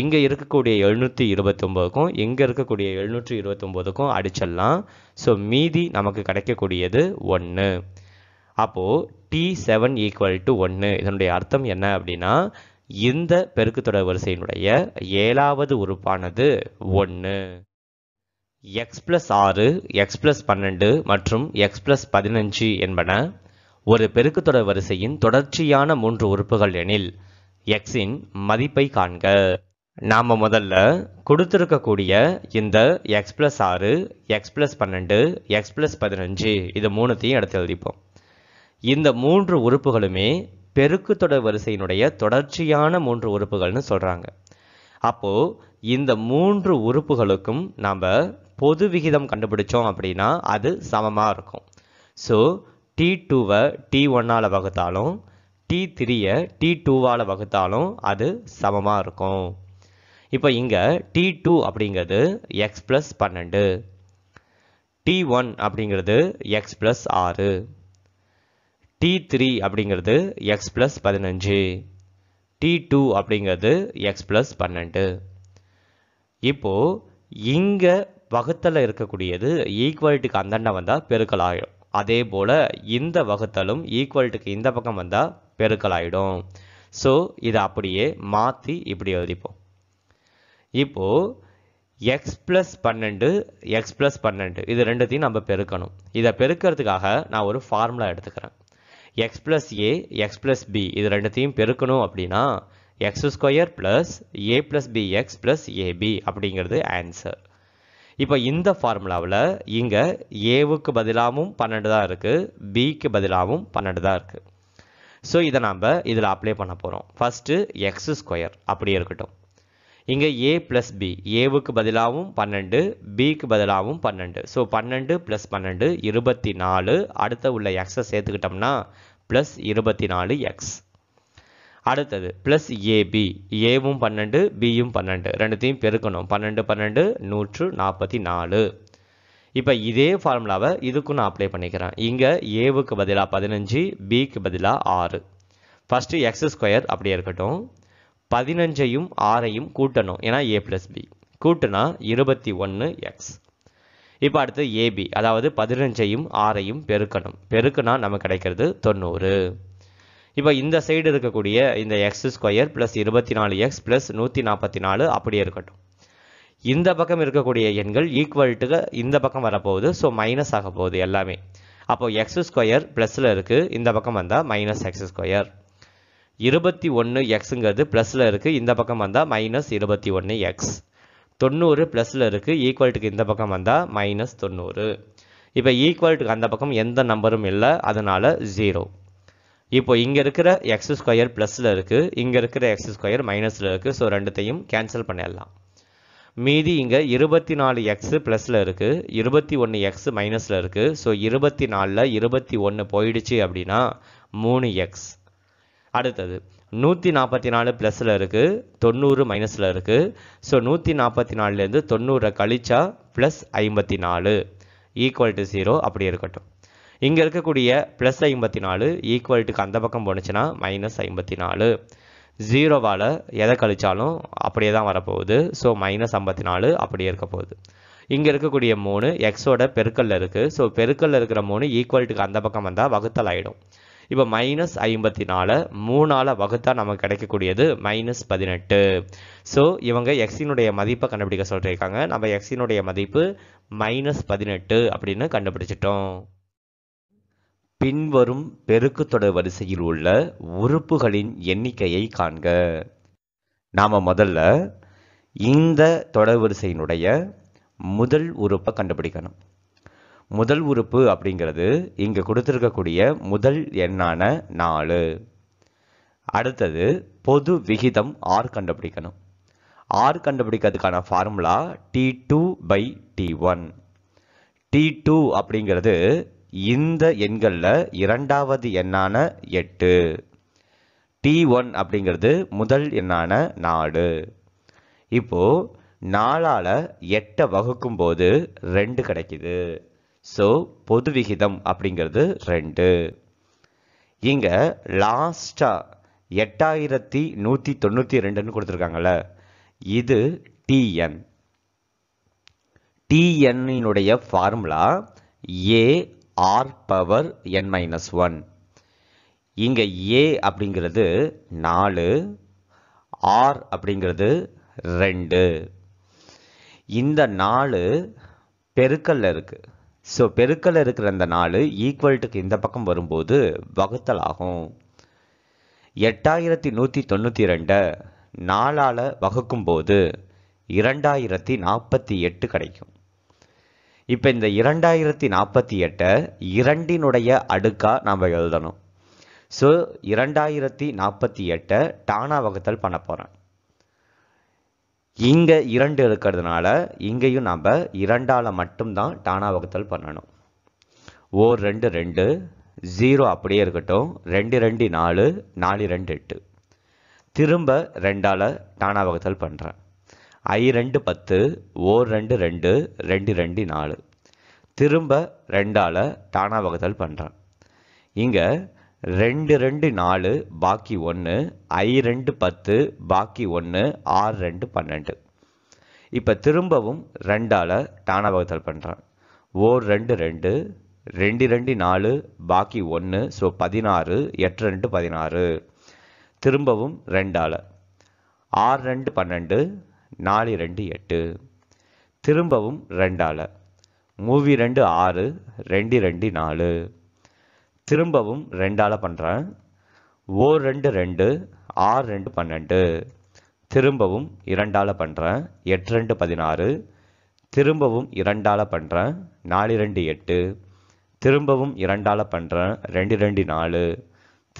இங்கே இருக்கக்கூடிய எழுநூற்றி இருபத்தொம்போதுக்கும் இங்கே இருக்கக்கூடிய எழுநூற்றி இருபத்தொம்போதுக்கும் அடிச்சிடலாம் ஸோ மீதி நமக்கு கிடைக்கக்கூடியது ஒன்று அப்போது டி செவன் ஈக்குவல் டு ஒன்று இதனுடைய அர்த்தம் என்ன அப்படின்னா இந்த பெருக்குத்தொடர் வரிசையினுடைய ஏழாவது உறுப்பானது ஒன்று எக்ஸ் ப்ளஸ் ஆறு எக்ஸ் ப்ளஸ் பன்னெண்டு மற்றும் எக்ஸ் ப்ளஸ் பதினஞ்சு என்பன ஒரு பெருக்குத்தொடர் வரிசையின் தொடர்ச்சியான மூன்று உறுப்புகள் எனில் எக்ஸின் மதிப்பை காண்க நாம் முதல்ல கொடுத்துருக்கக்கூடிய இந்த x ப்ளஸ் ஆறு எக்ஸ் ப்ளஸ் பன்னெண்டு எக்ஸ் ப்ளஸ் பதினஞ்சு இது மூணுத்தையும் எடுத்து எழுதிப்போம் இந்த மூன்று உறுப்புகளுமே பெருக்கு தொடர் வரிசையினுடைய தொடர்ச்சியான மூன்று உறுப்புகள்னு சொல்கிறாங்க அப்போது இந்த மூன்று உறுப்புகளுக்கும் நாம் பொது விகிதம் கண்டுபிடிச்சோம் அப்படின்னா அது சமமாக இருக்கும் ஸோ டி டூவை டி ஒன்னால் வகுத்தாலும் டி த்ரீயை டி டூவால் வகுத்தாலும் அது சமமாக இருக்கும் இப்போ இங்கே டி டூ அப்படிங்கிறது எக்ஸ் ப்ளஸ் பன்னெண்டு டி ஒன் அப்படிங்கிறது எக்ஸ் ப்ளஸ் ஆறு டி த்ரீ அப்படிங்கிறது எக்ஸ் ப்ளஸ் பதினஞ்சு டி டூ அப்படிங்கிறது எக்ஸ் ப்ளஸ் பன்னெண்டு இப்போது இங்கே வகுத்தல இருக்கக்கூடியது அந்த அண்ணன் வந்தால் பெருக்கல் ஆகிடும் அதே போல் இந்த வகுத்தலும் ஈக்குவல்ட்டுக்கு இந்த பக்கம் வந்தால் பெருக்கல் ஆகிடும் ஸோ இதை அப்படியே மாற்றி இப்படி எழுதிப்போம் இப்போது எக்ஸ் ப்ளஸ் பன்னெண்டு எக்ஸ் ப்ளஸ் பன்னெண்டு இது ரெண்டுத்தையும் நம்ம பெருக்கணும் இதை பெருக்கிறதுக்காக நான் ஒரு ஃபார்முலா எடுத்துக்கிறேன் X plus A X plus B இது ரெண்டுத்தையும் பெருக்கணும் அப்படின்னா X square plus A plus B X plus A B அப்படிங்கிறது ஆன்சர் இப்போ இந்த ஃபார்முலாவில் இங்கே ஏவுக்கு பதிலாகவும் பன்னெண்டு தான் இருக்குது பிக்கு பதிலாகவும் பன்னெண்டு தான் இருக்குது ஸோ இதை நாம் இதில் அப்ளை பண்ண போகிறோம் ஃபஸ்ட்டு எக்ஸ் ஸ்கொயர் அப்படி இருக்கட்டும் இங்கே ஏ ப்ளஸ் பி ஏவுக்கு பதிலாகவும் பன்னெண்டு பிக்கு பதிலாகவும் பன்னெண்டு ஸோ பன்னெண்டு ப்ளஸ் பன்னெண்டு இருபத்தி நாலு அடுத்த உள்ள எக்ஸை சேர்த்துக்கிட்டோம்னா ப்ளஸ் இருபத்தி நாலு எக்ஸ் அடுத்தது ப்ளஸ் ஏபி ஏவும் பன்னெண்டு பியும் பன்னெண்டு ரெண்டுத்தையும் பெருக்கணும் பன்னெண்டு பன்னெண்டு நூற்று நாற்பத்தி நாலு இப்போ இதே ஃபார்முலாவை இதுக்கும் நான் அப்ளை பண்ணிக்கிறேன் இங்கே ஏவுக்கு பதிலாக பதினஞ்சு பிக்கு பதிலாக ஆறு ஃபஸ்ட்டு எக்ஸ் ஸ்கொயர் அப்படியே இருக்கட்டும் பதினஞ்சையும் ஆறையும் கூட்டணும் ஏன்னா ஏ ப்ளஸ் பி கூட்டுனா இருபத்தி ஒன்று எக்ஸ் இப்போ அடுத்து ஏபி அதாவது பதினஞ்சையும் ஆறையும் பெருக்கணும் பெருக்குனா நமக்கு கிடைக்கிறது தொண்ணூறு இப்போ இந்த சைடு இருக்கக்கூடிய இந்த எக்ஸ் ஸ்கொயர் ப்ளஸ் இருபத்தி நாலு எக்ஸ் ப்ளஸ் நூற்றி நாற்பத்தி நாலு அப்படியே இருக்கட்டும் இந்த பக்கம் இருக்கக்கூடிய எண்கள் ஈக்குவல்ட்டு இந்த பக்கம் வரப்போகுது ஸோ மைனஸ் ஆக போகுது எல்லாமே அப்போது எக்ஸ் ஸ்கொயர் ப்ளஸில் இருக்குது இந்த பக்கம் வந்தால் மைனஸ் எக்ஸ் ஸ்கொயர் இருபத்தி ஒன்று எக்ஸுங்கிறது ப்ளஸில் இருக்குது இந்த பக்கம் வந்தால் மைனஸ் இருபத்தி ஒன்று எக்ஸ் தொண்ணூறு ப்ளஸில் இருக்குது ஈக்குவல்ட்டுக்கு இந்த பக்கம் வந்தால் மைனஸ் தொண்ணூறு இப்போ ஈக்குவல்ட்டுக்கு அந்த பக்கம் எந்த நம்பரும் இல்லை அதனால் ஜீரோ இப்போ இங்கே இருக்கிற எக்ஸ் ஸ்கொயர் ப்ளஸில் இருக்குது இங்கே இருக்கிற எக்ஸ் ஸ்கொயர் மைனஸில் இருக்குது ஸோ ரெண்டுத்தையும் கேன்சல் பண்ணிடலாம் மீதி இங்கே இருபத்தி நாலு எக்ஸ் ப்ளஸில் இருக்குது இருபத்தி ஒன்று எக்ஸ் மைனஸில் இருக்குது ஸோ இருபத்தி நாலில் இருபத்தி ஒன்று போயிடுச்சு அப்படின்னா மூணு எக்ஸ் அடுத்தது நூற்றி நாற்பத்தி நாலு ப்ளஸில் இருக்குது தொண்ணூறு மைனஸில் இருக்குது ஸோ நூற்றி நாற்பத்தி நாலுலேருந்து தொண்ணூறை கழிச்சா ப்ளஸ் ஐம்பத்தி நாலு ஈக்குவல் டு ஜீரோ அப்படி இருக்கட்டும் இங்கே இருக்கக்கூடிய ப்ளஸ் ஐம்பத்தி நாலு ஈக்குவல்ட்டுக்கு அந்த பக்கம் போனுச்சுன்னா மைனஸ் ஐம்பத்தி நாலு ஜீரோவால் எதை கழித்தாலும் அப்படியே தான் வரப்போகுது ஸோ மைனஸ் ஐம்பத்தி நாலு அப்படியே இருக்க போகுது இங்கே இருக்கக்கூடிய மூணு எக்ஸோட பெருக்கல்ல இருக்குது ஸோ பெருக்கல்ல இருக்கிற மூணு ஈக்குவல்ட்டுக்கு அந்த பக்கம் வந்தால் வகுத்தல் ஆகிடும் இப்போ மைனஸ் ஐம்பத்தி நாலு மூணால் வகுத்தா நமக்கு கிடைக்கக்கூடியது மைனஸ் பதினெட்டு ஸோ இவங்க எக்ஸினுடைய மதிப்பை கண்டுபிடிக்க சொல்லியிருக்காங்க நம்ம எக்ஸினுடைய மதிப்பு மைனஸ் பதினெட்டு அப்படின்னு கண்டுபிடிச்சிட்டோம் பின்வரும் பெருக்குத்தொடர் வரிசையில் உள்ள உறுப்புகளின் எண்ணிக்கையை காண்க நாம் முதல்ல இந்த தொடர்வரிசையினுடைய முதல் உறுப்பை கண்டுபிடிக்கணும் முதல் உறுப்பு அப்படிங்கிறது இங்கே கொடுத்துருக்கக்கூடிய முதல் எண்ணான நாலு அடுத்தது பொது விகிதம் ஆர் கண்டுபிடிக்கணும் ஆர் கண்டுபிடிக்கிறதுக்கான formula D two by D one T two அப்படிங்கிறது இந்த எண்களில் இரண்டாவது எண்ணான எட்டு டி ஒன் அப்படிங்கிறது முதல் எண்ணான நாலு இப்போது நாலால் எட்டை வகுக்கும்போது ரெண்டு கிடைக்கிது ஸோ பொது விகிதம் அப்படிங்கிறது ரெண்டு இங்கே லாஸ்ட்டாக எட்டாயிரத்தி நூற்றி தொண்ணூற்றி ரெண்டுன்னு கொடுத்துருக்காங்கல்ல இது டிஎன் டிஎன்னுடைய formula A R power N minus one இங்கே ஏ அப்படிங்கிறது நாலு ஆர் அப்படிங்கிறது ரெண்டு இந்த நாலு பெருக்கல்ல இருக்குது ஸோ பெருக்கல் இருக்கிற அந்த நாலு ஈக்குவல்ட்டுக்கு இந்த பக்கம் வரும்போது வகுத்தல் ஆகும் எட்டாயிரத்தி நூற்றி தொண்ணூற்றி ரெண்டை நாலால் வகுக்கும்போது இரண்டாயிரத்தி நாற்பத்தி எட்டு கிடைக்கும் இப்போ இந்த இரண்டாயிரத்தி நாற்பத்தி எட்டை இரண்டினுடைய அடுக்காக நாம் எழுதணும் ஸோ இரண்டாயிரத்தி நாற்பத்தி எட்டை டானா வகுத்தல் பண்ண போகிறேன் இங்கே இரண்டு இருக்கிறதுனால இங்கேயும் நாம் இரண்டால் மட்டும்தான் டானா வகுத்தல் பண்ணணும் ஓர் ரெண்டு ரெண்டு ஜீரோ அப்படியே இருக்கட்டும் ரெண்டு ரெண்டு நாலு நாலு ரெண்டு எட்டு திரும்ப ரெண்டால் டானா வகுத்தல் பண்ணுறேன் ஐ ரெண்டு பத்து ஓர் ரெண்டு ரெண்டு ரெண்டு ரெண்டு நாலு திரும்ப ரெண்டால் டானா வகுத்தல் பண்ணுறேன் இங்கே ரெண்டு ரெண்டு நாலு பாக்கி ஒன்று ஐ ரெண்டு பத்து பாக்கி ஒன்று ஆறு ரெண்டு பன்னெண்டு இப்போ திரும்பவும் ரெண்டால் டானா வகுத்தல் பண்ணுறான் ஓர் ரெண்டு ரெண்டு ரெண்டு ரெண்டு நாலு பாக்கி ஒன்று ஸோ பதினாறு எட்டு ரெண்டு பதினாறு திரும்பவும் ரெண்டால் ஆறு ரெண்டு பன்னெண்டு நாலு ரெண்டு எட்டு திரும்பவும் ரெண்டால் மூவி ரெண்டு ஆறு ரெண்டு ரெண்டு நாலு திரும்பவும் ரெண்டால் பண்ணுறேன் ஓ ரெண்டு ரெண்டு ஆறு ரெண்டு பன்னெண்டு திரும்பவும் இரண்டால் பண்ணுறேன் எட்டு ரெண்டு பதினாறு திரும்பவும் இரண்டால் பண்ணுறேன் நாலு ரெண்டு எட்டு திரும்பவும் இரண்டால் பண்ணுறேன் ரெண்டு ரெண்டு நாலு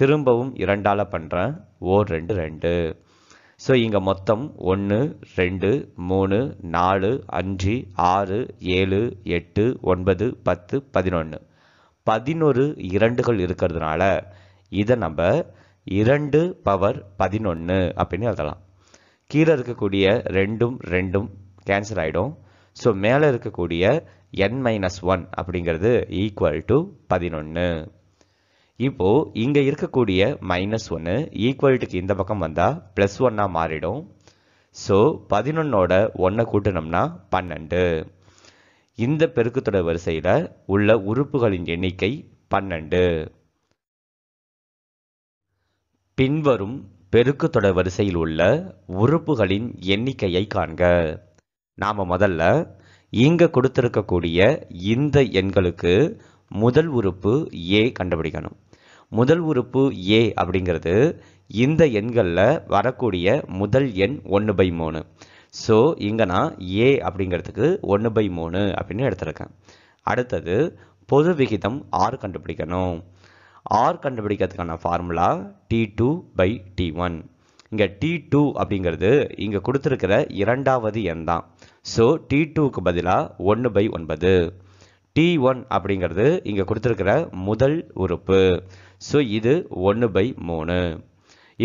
திரும்பவும் இரண்டால் பண்ணுறேன் ஓர் ரெண்டு ரெண்டு ஸோ இங்கே மொத்தம் ஒன்று ரெண்டு மூணு நாலு அஞ்சு ஆறு ஏழு எட்டு ஒன்பது பத்து பதினொன்று பதினொரு இரண்டுகள் இருக்கிறதுனால இதை நம்ம இரண்டு பவர் பதினொன்று அப்படின்னு எழுதலாம் கீழே இருக்கக்கூடிய ரெண்டும் ரெண்டும் கேன்சல் ஆகிடும் ஸோ மேலே இருக்கக்கூடிய என் மைனஸ் ஒன் அப்படிங்கிறது ஈக்குவல் டு பதினொன்று இப்போது இங்கே இருக்கக்கூடிய மைனஸ் ஒன்று ஈக்குவல்ட்டுக்கு இந்த பக்கம் வந்தால் ப்ளஸ் ஒன்னாக மாறிடும் ஸோ பதினொன்னோட ஒன்றை கூட்டினோம்னா பன்னெண்டு இந்த பெருக்குத்தொடர் வரிசையில் உள்ள உறுப்புகளின் எண்ணிக்கை பன்னெண்டு பின்வரும் பெருக்குத்தொடர் வரிசையில் உள்ள உறுப்புகளின் எண்ணிக்கையை காண்க நாம் முதல்ல இங்கே கொடுத்திருக்கக்கூடிய இந்த எண்களுக்கு முதல் உறுப்பு ஏ கண்டுபிடிக்கணும் முதல் உறுப்பு ஏ அப்படிங்கிறது இந்த எண்களில் வரக்கூடிய முதல் எண் ஒன்று பை மூணு ஸோ இங்கே நான் ஏ அப்படிங்கிறதுக்கு ஒன்று பை மூணு அப்படின்னு எடுத்திருக்கேன் அடுத்தது பொது விகிதம் ஆர் கண்டுபிடிக்கணும் ஆர் கண்டுபிடிக்கிறதுக்கான formula D two by D one இங்கே டி டூ அப்படிங்கிறது இங்கே கொடுத்துருக்கிற இரண்டாவது எண் தான் ஸோ டி டூக்கு பதிலாக ஒன்று பை ஒன்பது டி ஒன் அப்படிங்கிறது இங்கே கொடுத்துருக்கிற முதல் உறுப்பு ஸோ இது ஒன்று பை மூணு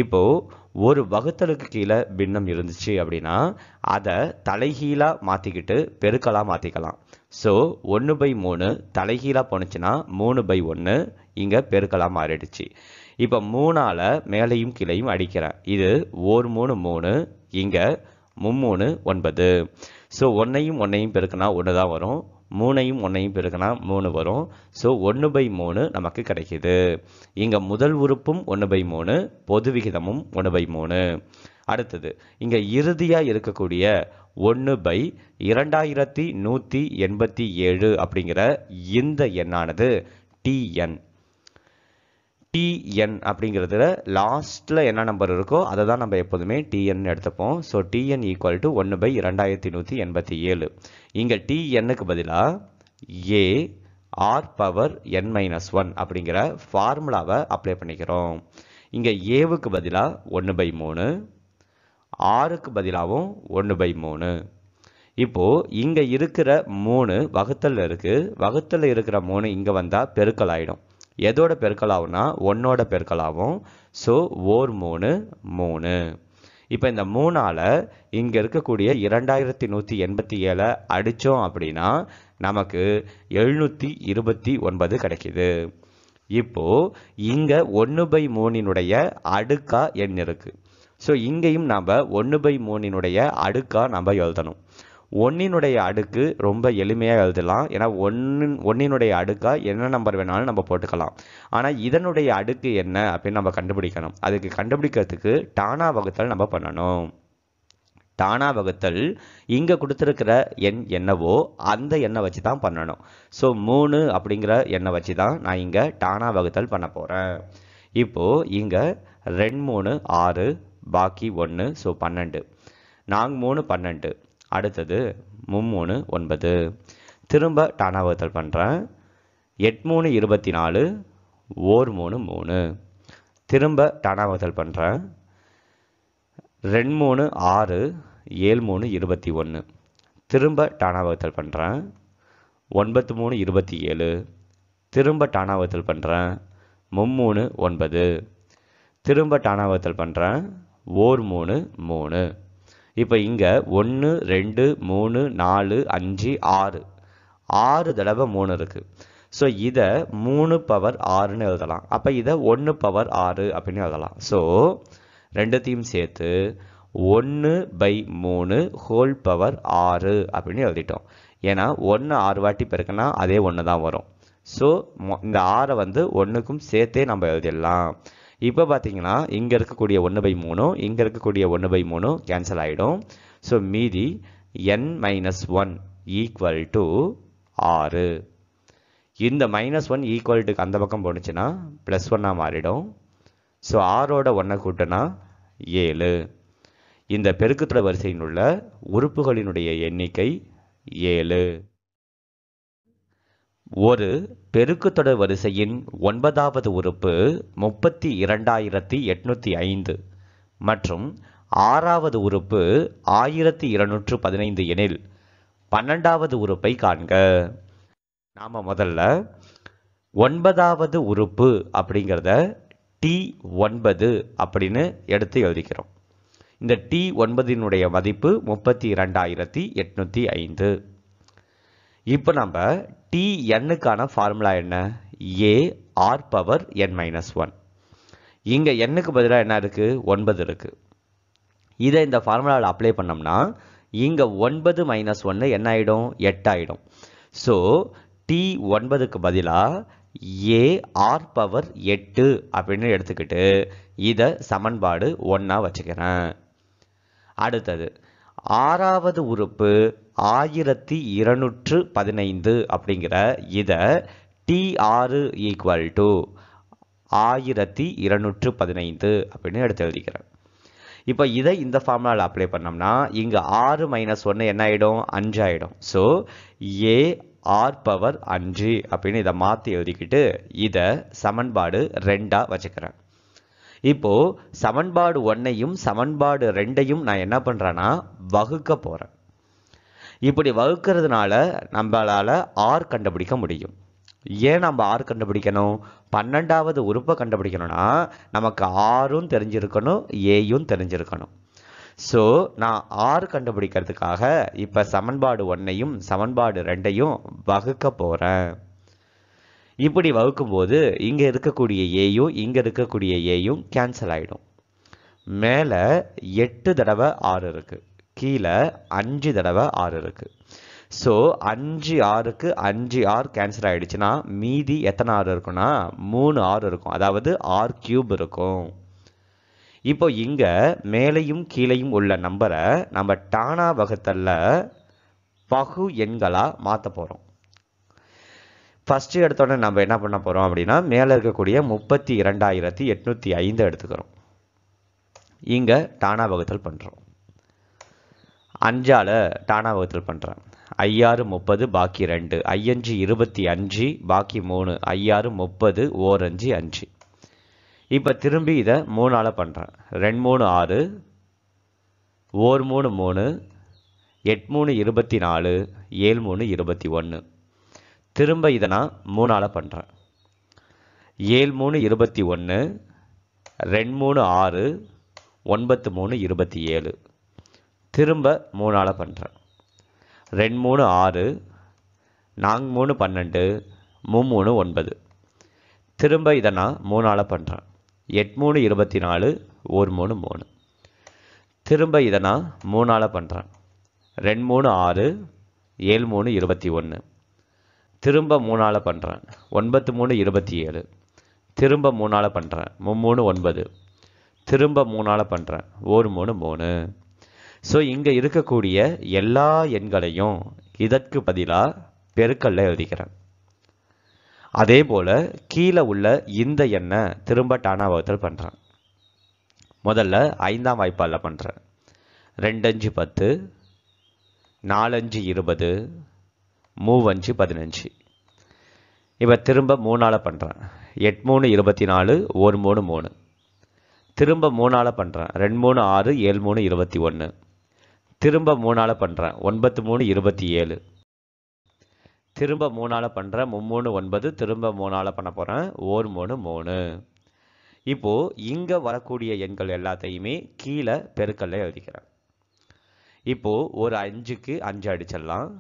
இப்போது ஒரு வகுத்தலுக்கு கீழே பின்னம் இருந்துச்சு அப்படின்னா அதை தலைகீழாக மாற்றிக்கிட்டு பெருக்கலாக மாற்றிக்கலாம் ஸோ ஒன்று பை மூணு தலைகீழாக போணுச்சுன்னா மூணு பை ஒன்று இங்கே பெருக்கலாக மாறிடுச்சு இப்போ மூணால் மேலையும் கீழையும் அடிக்கிறேன் இது ஓர் மூணு மூணு இங்கே மும்மூணு ஒன்பது ஸோ ஒன்றையும் ஒன்றையும் பெருக்கினா ஒன்று தான் வரும் மூணையும் ஒன்றையும் பெருக்கினா மூணு வரும் ஸோ ஒன்று பை மூணு நமக்கு கிடைக்கிது இங்கே முதல் உறுப்பும் ஒன்று பை மூணு பொது விகிதமும் ஒன்று பை மூணு அடுத்தது இங்கே இறுதியாக இருக்கக்கூடிய ஒன்று பை இரண்டாயிரத்தி நூற்றி எண்பத்தி ஏழு அப்படிங்கிற இந்த எண்ணானது டிஎன் டிஎன் அப்படிங்கிறதுல லாஸ்ட்டில் என்ன நம்பர் இருக்கோ அதை தான் நம்ம எப்போதுமே டிஎன் எடுத்துப்போம் ஸோ டிஎன் ஈக்குவல் டு ஒன்று பை இரண்டாயிரத்தி நூற்றி எண்பத்தி ஏழு இங்கே டிஎன்னுக்கு பதிலாக A R power N minus one அப்படிங்கிற ஃபார்முலாவை அப்ளை பண்ணிக்கிறோம் இங்கே ஏவுக்கு பதிலாக ஒன்று பை மூணு ஆறுக்கு பதிலாகவும் ஒன்று பை மூணு இப்போது இங்கே இருக்கிற மூணு வகுத்தல் இருக்குது வகுத்தல் இருக்கிற மூணு இங்கே வந்தால் பெருக்கல் ஆகிடும் எதோட பெருக்கலாகும்னா ஒன்னோட பெருக்கலாகும் ஸோ ஓர் மூணு மூணு இப்போ இந்த மூணால் இங்கே இருக்கக்கூடிய இரண்டாயிரத்தி நூற்றி எண்பத்தி ஏழை அடித்தோம் அப்படின்னா நமக்கு எழுநூற்றி இருபத்தி ஒன்பது கிடைக்கிது இப்போது இங்கே ஒன்று பை மூணினுடைய அடுக்கா எண் இருக்குது ஸோ இங்கேயும் நாம் ஒன்று பை மூணினுடைய அடுக்கா நம்ம எழுதணும் ஒன்னினுடைய அடுக்கு ரொம்ப எளிமையாக எழுதலாம் ஏன்னா ஒன்று ஒன்னினுடைய அடுக்காக என்ன நம்பர் வேணாலும் நம்ம போட்டுக்கலாம் ஆனால் இதனுடைய அடுக்கு என்ன அப்படின்னு நம்ம கண்டுபிடிக்கணும் அதுக்கு கண்டுபிடிக்கிறதுக்கு டானா வகுத்தல் நம்ம பண்ணணும் டானா வகுத்தல் இங்கே கொடுத்துருக்கிற எண் என்னவோ அந்த எண்ணை வச்சு தான் பண்ணணும் ஸோ மூணு அப்படிங்கிற எண்ணை வச்சு தான் நான் இங்கே டானா வகுத்தல் பண்ண போகிறேன் இப்போது இங்கே ரெண்டு மூணு ஆறு பாக்கி ஒன்று ஸோ பன்னெண்டு நாங்கள் மூணு பன்னெண்டு அடுத்தது மும்மூணு ஒன்பது திரும்ப டானா வகுத்தல் பண்ணுறேன் எட்மூணு இருபத்தி நாலு ஓர் மூணு மூணு திரும்ப டானா வகுத்தல் பண்ணுறேன் ரெண்டு மூணு ஆறு ஏழு மூணு இருபத்தி ஒன்று திரும்ப டானா வகுத்தல் பண்ணுறேன் ஒன்பத்து மூணு இருபத்தி ஏழு திரும்ப டானா வகுத்தல் பண்ணுறேன் மும்மூணு ஒன்பது திரும்ப டானா வகுத்தல் பண்ணுறேன் ஓர் மூணு மூணு இப்போ இங்கே ஒன்று ரெண்டு மூணு நாலு அஞ்சு ஆறு ஆறு தடவை மூணு இருக்குது ஸோ இதை மூணு பவர் ஆறுன்னு எழுதலாம் அப்போ இதை ஒன்று பவர் ஆறு அப்படின்னு எழுதலாம் ஸோ ரெண்டுத்தையும் சேர்த்து ஒன்று பை மூணு ஹோல் பவர் ஆறு அப்படின்னு எழுதிட்டோம் ஏன்னா ஒன்று ஆறு வாட்டி பெருக்குன்னா அதே ஒன்று தான் வரும் ஸோ இந்த ஆறை வந்து ஒன்றுக்கும் சேர்த்தே நம்ம எழுதிடலாம் இப்போ பார்த்தீங்கன்னா இங்கே இருக்கக்கூடிய ஒன்று பை மூணும் இங்கே இருக்கக்கூடிய ஒன்று பை மூணும் கேன்சல் ஆகிடும் ஸோ மீதி N minus one equal to ஆறு இந்த மைனஸ் ஒன் ஈக்குவல் டு அந்த பக்கம் போனுச்சுன்னா ப்ளஸ் ஒன்னாக மாறிடும் ஸோ ஆறோட ஒன்றை கூட்டினா ஏழு இந்த பெருக்குத்தொடர் வரிசையில் உள்ள உறுப்புகளினுடைய எண்ணிக்கை ஏழு ஒரு பெருக்குத்தொடர் வரிசையின் ஒன்பதாவது உறுப்பு முப்பத்தி இரண்டாயிரத்தி எட்நூற்றி ஐந்து மற்றும் ஆறாவது உறுப்பு ஆயிரத்தி இருநூற்று பதினைந்து எனில் பன்னெண்டாவது உறுப்பை காண்க நாம் முதல்ல ஒன்பதாவது உறுப்பு அப்படிங்கிறத டி ஒன்பது அப்படின்னு எடுத்து எழுதிக்கிறோம் இந்த டி ஒன்பதினுடைய மதிப்பு முப்பத்தி இரண்டாயிரத்தி எட்நூற்றி ஐந்து இப்போ நம்ம டி என்னுக்கான ஃபார்முலா என்ன A R power N minus one இங்கே எண்ணுக்கு பதிலாக என்ன இருக்குது ஒன்பது இருக்குது இதை இந்த ஃபார்முலாவில் அப்ளை பண்ணோம்னா இங்கே ஒன்பது மைனஸ் ஒன்று என்ன ஆகிடும் எட்டாயிடும் ஸோ டி ஒன்பதுக்கு பதிலாக ஏ ஆர் பவர் எட்டு அப்படின்னு எடுத்துக்கிட்டு இதை சமன்பாடு ஒன்றா வச்சுக்கிறேன் அடுத்தது ஆறாவது உறுப்பு ஆயிரத்தி இருநூற்று பதினைந்து அப்படிங்கிற இதை டி ஆறு ஈக்குவல் டு ஆயிரத்தி இருநூற்று பதினைந்து அப்படின்னு எடுத்து எழுதிக்கிறேன் இப்போ இதை இந்த ஃபார்முலாவில் அப்ளை பண்ணோம்னா இங்கே ஆறு மைனஸ் ஒன்று என்ன ஆகிடும் அஞ்சு ஆகிடும் ஸோ ஏ ஆர் பவர் அஞ்சு அப்படின்னு இதை மாற்றி எழுதிக்கிட்டு இதை சமன்பாடு ரெண்டாக வச்சுக்கிறேன் இப்போது சமன்பாடு ஒன்றையும் சமன்பாடு ரெண்டையும் நான் என்ன பண்ணுறேன்னா வகுக்க போகிறேன் இப்படி வகுக்கிறதுனால நம்மளால் ஆர் கண்டுபிடிக்க முடியும் ஏன் நம்ம ஆர் கண்டுபிடிக்கணும் பன்னெண்டாவது உறுப்பை கண்டுபிடிக்கணும்னா நமக்கு ஆறும் தெரிஞ்சிருக்கணும் ஏயும் தெரிஞ்சிருக்கணும் ஸோ நான் ஆர் கண்டுபிடிக்கிறதுக்காக இப்போ சமன்பாடு ஒன்றையும் சமன்பாடு ரெண்டையும் வகுக்க போகிறேன் இப்படி வகுக்கும்போது இங்கே இருக்கக்கூடிய ஏயும் இங்கே இருக்கக்கூடிய ஏயும் கேன்சல் ஆகிடும் மேலே எட்டு தடவை ஆறு இருக்குது கீழே அஞ்சு தடவை ஆறு இருக்குது ஸோ அஞ்சு ஆறுக்கு அஞ்சு ஆறு கேன்சல் ஆகிடுச்சுன்னா மீதி எத்தனை ஆறு இருக்கும்னா மூணு ஆறு இருக்கும் அதாவது ஆர் கியூப் இருக்கும் இப்போ இங்கே மேலையும் கீழையும் உள்ள நம்பரை நம்ம டானா வகுத்தல்ல பகு எண்களாக மாற்ற போகிறோம் ஃபஸ்ட்டு எடுத்தோடனே நம்ம என்ன பண்ண போகிறோம் அப்படின்னா மேலே இருக்கக்கூடிய முப்பத்தி இரண்டாயிரத்தி எட்நூற்றி ஐந்து எடுத்துக்கிறோம் இங்கே டானா வகுத்தல் பண்ணுறோம் அஞ்சால் டானா வகுத்தல் பண்ணுறேன் ஐயாறு முப்பது பாக்கி ரெண்டு ஐயஞ்சு இருபத்தி அஞ்சு பாக்கி மூணு ஐயாறு முப்பது ஓரஞ்சு அஞ்சு இப்போ திரும்பி இதை மூணால் பண்ணுறேன் ரெண்டு மூணு ஆறு ஓர் மூணு மூணு எட் மூணு இருபத்தி நாலு ஏழு மூணு இருபத்தி ஒன்று திரும்ப இதை நான் மூணால் பண்ணுறேன் ஏழு மூணு இருபத்தி ஒன்று ரெண்டு மூணு ஆறு ஒன்பத்து மூணு இருபத்தி ஏழு திரும்ப மூணால் பண்ணுறேன் ரெண்டு மூணு ஆறு நான்கு மூணு பன்னெண்டு மும்மூணு ஒன்பது திரும்ப இதை நான் மூணால் பண்ணுறேன் எட் மூணு இருபத்தி நாலு ஒரு மூணு மூணு திரும்ப இதை நான் மூணால் பண்ணுறேன் ரெண்டு மூணு ஆறு ஏழு மூணு இருபத்தி ஒன்று திரும்ப மூணால் பண்ணுறேன் ஒன்பத்து மூணு இருபத்தி ஏழு திரும்ப மூணால் பண்ணுறேன் மும்மூணு ஒன்பது திரும்ப மூணால் பண்ணுறேன் ஒரு மூணு மூணு ஸோ இங்கே இருக்கக்கூடிய எல்லா எண்களையும் இதற்கு பதிலாக பெருக்கல்ல எழுதிக்கிறேன் அதே போல் கீழே உள்ள இந்த எண்ணை திரும்ப வகுத்தல் பண்ணுறேன் முதல்ல ஐந்தாம் வாய்ப்பால் பண்ணுறேன் ரெண்டஞ்சு பத்து நாலஞ்சு இருபது மூவஞ்சு பதினஞ்சு இப்போ திரும்ப மூணால் பண்ணுறேன் எட்டு மூணு இருபத்தி நாலு ஒரு மூணு மூணு திரும்ப மூணால் பண்ணுறேன் ரெண்டு மூணு ஆறு ஏழு மூணு இருபத்தி ஒன்று திரும்ப மூணால் பண்ணுறேன் ஒன்பத்து மூணு இருபத்தி ஏழு திரும்ப மூணால் பண்ணுறேன் மும்மூணு ஒன்பது திரும்ப மூணால் பண்ண போகிறேன் ஓர் மூணு மூணு இப்போது இங்கே வரக்கூடிய எண்கள் எல்லாத்தையுமே கீழே பெருக்கல்ல எழுதிக்கிறேன் இப்போது ஒரு அஞ்சுக்கு அஞ்சு அடிச்சிடலாம்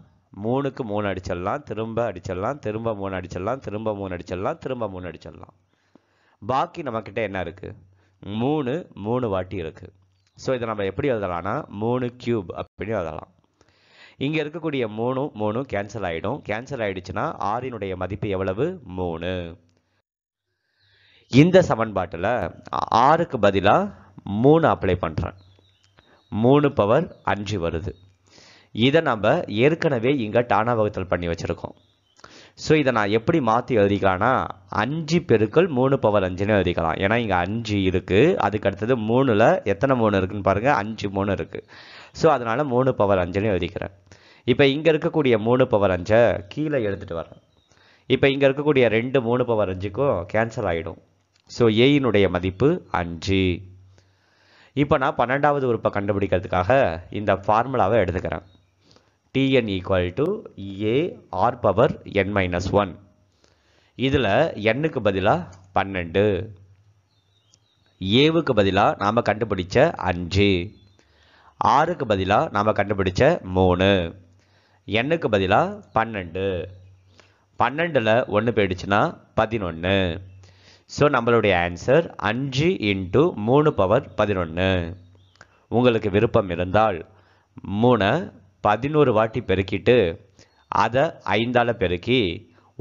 மூணுக்கு மூணு அடிச்சிடலாம் திரும்ப அடிச்சிடலாம் திரும்ப மூணு அடிச்சிடலாம் திரும்ப மூணு அடிச்சிடலாம் திரும்ப மூணு அடிச்சிடலாம் பாக்கி நம்மக்கிட்ட என்ன இருக்குது மூணு மூணு வாட்டி இருக்குது ஸோ இதை நம்ம எப்படி எழுதலாம்னா மூணு கியூப் அப்படின்னு எழுதலாம் இங்கே இருக்கக்கூடிய மூணு மூணு கேன்சல் ஆகிடும் கேன்சல் ஆகிடுச்சுன்னா ஆரினுடைய மதிப்பு எவ்வளவு மூணு இந்த சமன்பாட்டில் ஆறுக்கு பதிலாக மூணு அப்ளை பண்ணுறேன் மூணு பவர் அஞ்சு வருது இதை நம்ம ஏற்கனவே இங்கே டானா வகுத்தல் பண்ணி வச்சுருக்கோம் ஸோ இதை நான் எப்படி மாற்றி எழுதிக்கலாம்னா அஞ்சு பெருக்கள் மூணு பவர் அஞ்சுன்னு எழுதிக்கலாம் ஏன்னா இங்கே அஞ்சு இருக்குது அதுக்கு அடுத்தது மூணில் எத்தனை மூணு இருக்குன்னு பாருங்கள் அஞ்சு மூணு இருக்குது ஸோ அதனால் மூணு பவர் அஞ்சுன்னு எழுதிக்கிறேன் இப்போ இங்கே இருக்கக்கூடிய மூணு பவர் அஞ்சை கீழே எழுதிட்டு வரேன் இப்போ இங்கே இருக்கக்கூடிய ரெண்டு மூணு பவர் அஞ்சுக்கும் கேன்சல் ஆகிடும் ஸோ ஏயினுடைய மதிப்பு அஞ்சு இப்போ நான் பன்னெண்டாவது உறுப்பை கண்டுபிடிக்கிறதுக்காக இந்த ஃபார்முலாவை எடுத்துக்கிறேன் tn equal to a r power n minus 1 இதில் nனுக்கு பதிலா 12 ஏவுக்கு பதிலா நாம் கண்டுபிடிச்ச 5 ஆறுக்கு பதிலா நாம் கண்டுபிடிச்ச 3 nனுக்கு பதிலா 12 பன்னெண்டில் ஒன்று போயிடுச்சுன்னா பதினொன்று ஸோ நம்மளுடைய ஆன்சர் அஞ்சு இன்ட்டு மூணு பவர் பதினொன்று உங்களுக்கு விருப்பம் இருந்தால் மூணை பதினோரு வாட்டி பெருக்கிட்டு அதை ஐந்தால் பெருக்கி